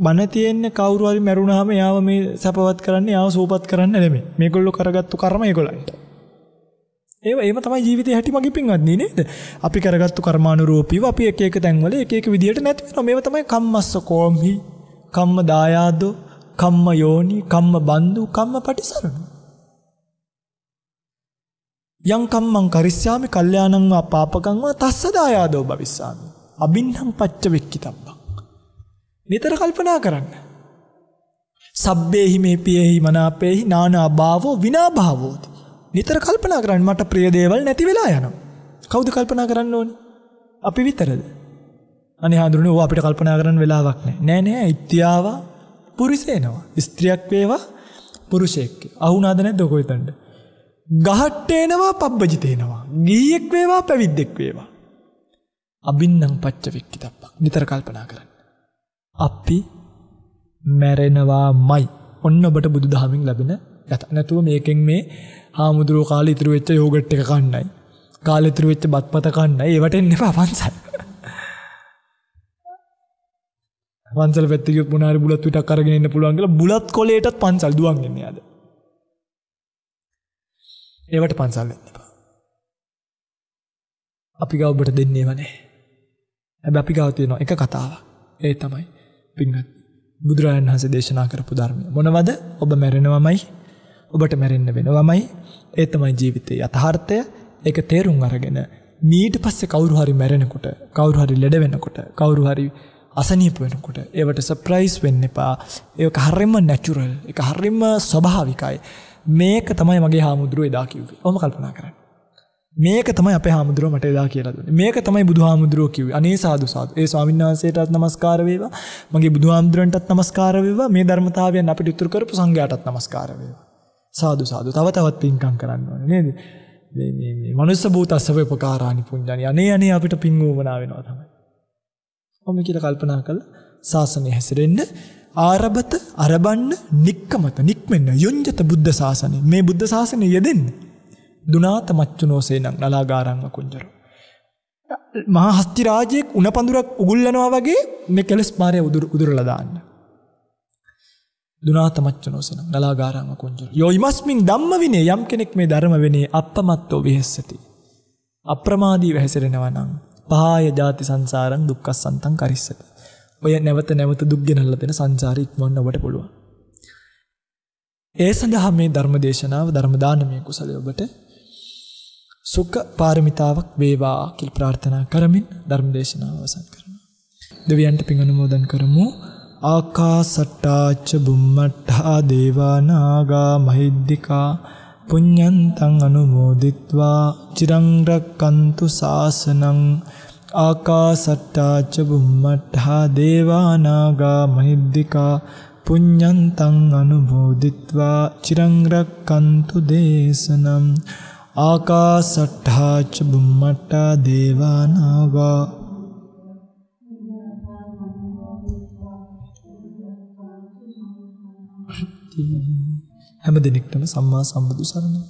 බන තියෙන කවුරු හරි මැරුණාම යාව මේ සපවත් කරන්න යාව සූපත් කරන්න නෙමෙයි. මේගොල්ලෝ කරගත්තු කර්ම ඒගොල්ලන්ට. ඒ ඒම තමයි ජීවිත හැටි මගේ පින්වත්න්නේ නේද අපි කරගත්තු කර්මානුරූපීව අපි එක එක තැන්වල එක එක විදිහට නැති වෙනවා මේව තමයි කම්මස්ස කෝම්හි කම්ම දායාදෝ කම්ම යෝනි කම්ම බන්දු කම්ම පටිසරණ යං කම්මං කරිස්සාමි කල්යාණං වා පාපකං වා තස්ස දායාදෝ භවිස්සාමි අබින්නම් පච්ච වෙක්කිතබ්බං නිතර කල්පනා කරන්න සබ්බේහි මේ පියෙහි මනාපේහි නානා භාවෝ විනා භාවෝති නිතර කල්පනා කරන්න මට ප්‍රිය දේවල් නැති වෙලා යනවා. කවුද කල්පනා කරන්න ඕනි? අපි විතරද? අනේ හඳුරන්නේ ඕවා අපිට කල්පනා කරන්න වෙලාවක් නැහැ. නෑ නෑ ඉත්‍යාවා පුරුෂේනවා. ස්ත්‍රියක් වේවා පුරුෂයෙක්. අහුණාද නැද්ද ඔක එතනට? ගහට්ටේනවා පබ්බජිතේනවා. ගීයෙක් වේවා පැවිද්දෙක් වේවා. අබින්නම් පච්ච වෙක්කිතප්පක්. නිතර කල්පනා කරන්න. අපි මැරෙනවාමයි. ඔන්න ඔබට බුදුදහමින් ලැබෙන යත. නැතුව මේකෙන් මේ හාමුදුරුවෝ කාලේ ඉතුරු වෙච්ච යෝගට් එක කන්නයි. කාලේ ඉතුරු වෙච්ච බත්පත කන්නයි. ඒවට එන්න එපා පන්සල්. පන්සල් පැත්තේ ගියොත් මොනාරි බුලත් විටක් අරගෙන එන්න පුළුවන් කියලා බුලත් කොලේටත් පන්සල් දුවන් ඉන්නේ ආද. ඒවට පන්සල් වෙන්න එපා. අපි ගාව ඔබට දෙන්නේව නැහැ. හැබැයි අපි ගාව තියෙනවා එක කතාවක්. ඒ තමයි පින්වත් බුදුරාණන් හස දේශනා කරපු ධර්මය. මොනවද ඔබ මැරෙනවමයි ඔබට මැරෙන්න්න වෙනවමයි ඒතමයි ජීවිතය යථහාර්ථය එක තේරුම් අරගෙන මීට පස්සේ කවරු හරි මැරෙනකොට කවරු හරි ලෙඩ වෙනකොට කවරු හරි අසනීප වෙනකොට ඒවට සප්‍රයිස් වෙන්න එපා ඒක හරිම නැචුරල් එක හරිම ස්වභාවිකයි මේක තමයි මගේ හාමුදුරුව එදා කිව්වේ ඔම කල්පනා කරන්න මේක තමයි අපේ හාමුදුරුව මට එදා කියලා දුන්නේ. මේක තමයි බුදුහාමුදුරුව කිව්වේ. අනේ සාදු සාදු. ඒ ස්වාමීන් වහන්සේටත් නමස්කාර වේවා. මගේ බුදුහාමුදුරන්ටත් නමස්කාර වේවා. මේ ධර්මතාවයන් අපිට උතුරු කරපු සංඝයාටත් නමස්කාර වේවා. සාදු සාදු. තව තවත් පින්කම් කරන්න ඕනේ නේද? මේ මේ මේ මනුස්ස භූතස්සව උපකාරානි පුඤ්ඤානි. අනේ අනේ අපිට පින් වමනා වෙනවා තමයි. ඔහොම කියලා කල්පනා කළා සාසනය හැසිරෙන්න ආරබත අරබන්න නික්කමත නික්මෙන්න යොඤ්ජත බුද්ධ සාසනය. මේ බුද්ධ සාසනය යෙදෙන්නේ දුනාත මච්චුනෝසේනම් නලාගාරං අකුංජර. මහා හස්ති රාජයෙක් උණපඳුරක් උගුල්ලනවා වගේ මේ කෙලස් මාරය උදුරලා දාන්න. දුනාත මච්චුනෝසේනම් නලාගාරං අකුංජර. යෝ ඉමස්මින් ධම්ම විනේ යම් කෙනෙක් මේ ධර්ම විනේ අප්පමත්තෝ විහෙස්සති. අප්‍රමාදී වෙහෙසෙනවා නම් පහය ජාති සංසාරං දුක්ඛසන්තං කරිස්සති. ඔය නැවත නැවත දුක් ගෙනල්ලා දෙන සංසාරී ඉක්මවන්න ඔබට පුළුවන්. ඒ සඳහා මේ ධර්ම දේශනාව ධර්ම දානමය කුසලයේ ඔබට සුඛ පාරමිතාවක් වේවා කියලා ප්‍රාර්ථනා කරමින් ධර්ම දේශනාව අවසන් කරනවා. දෙවියන්ට පින් අනුමෝදන් කරමු. ආකාසට්ටාච බුම්මට්ටා දේවා නාග මහිද්దికා පුඤ්ඤන්තං අනුමෝදිත්වා චිරං රක්칸තු සාසනං ආකාසට්ටාච බුම්මට්ටා දේවා නාග මහිද්దికා පුඤ්ඤන්තං අනුමෝදිත්වා චිරං රක්칸තු දේශනං ආකාසට්ඨාච බුම්මට්ටා දේවානාගා හැම දිනෙකටම සම්මා සම්බුදු සරණයි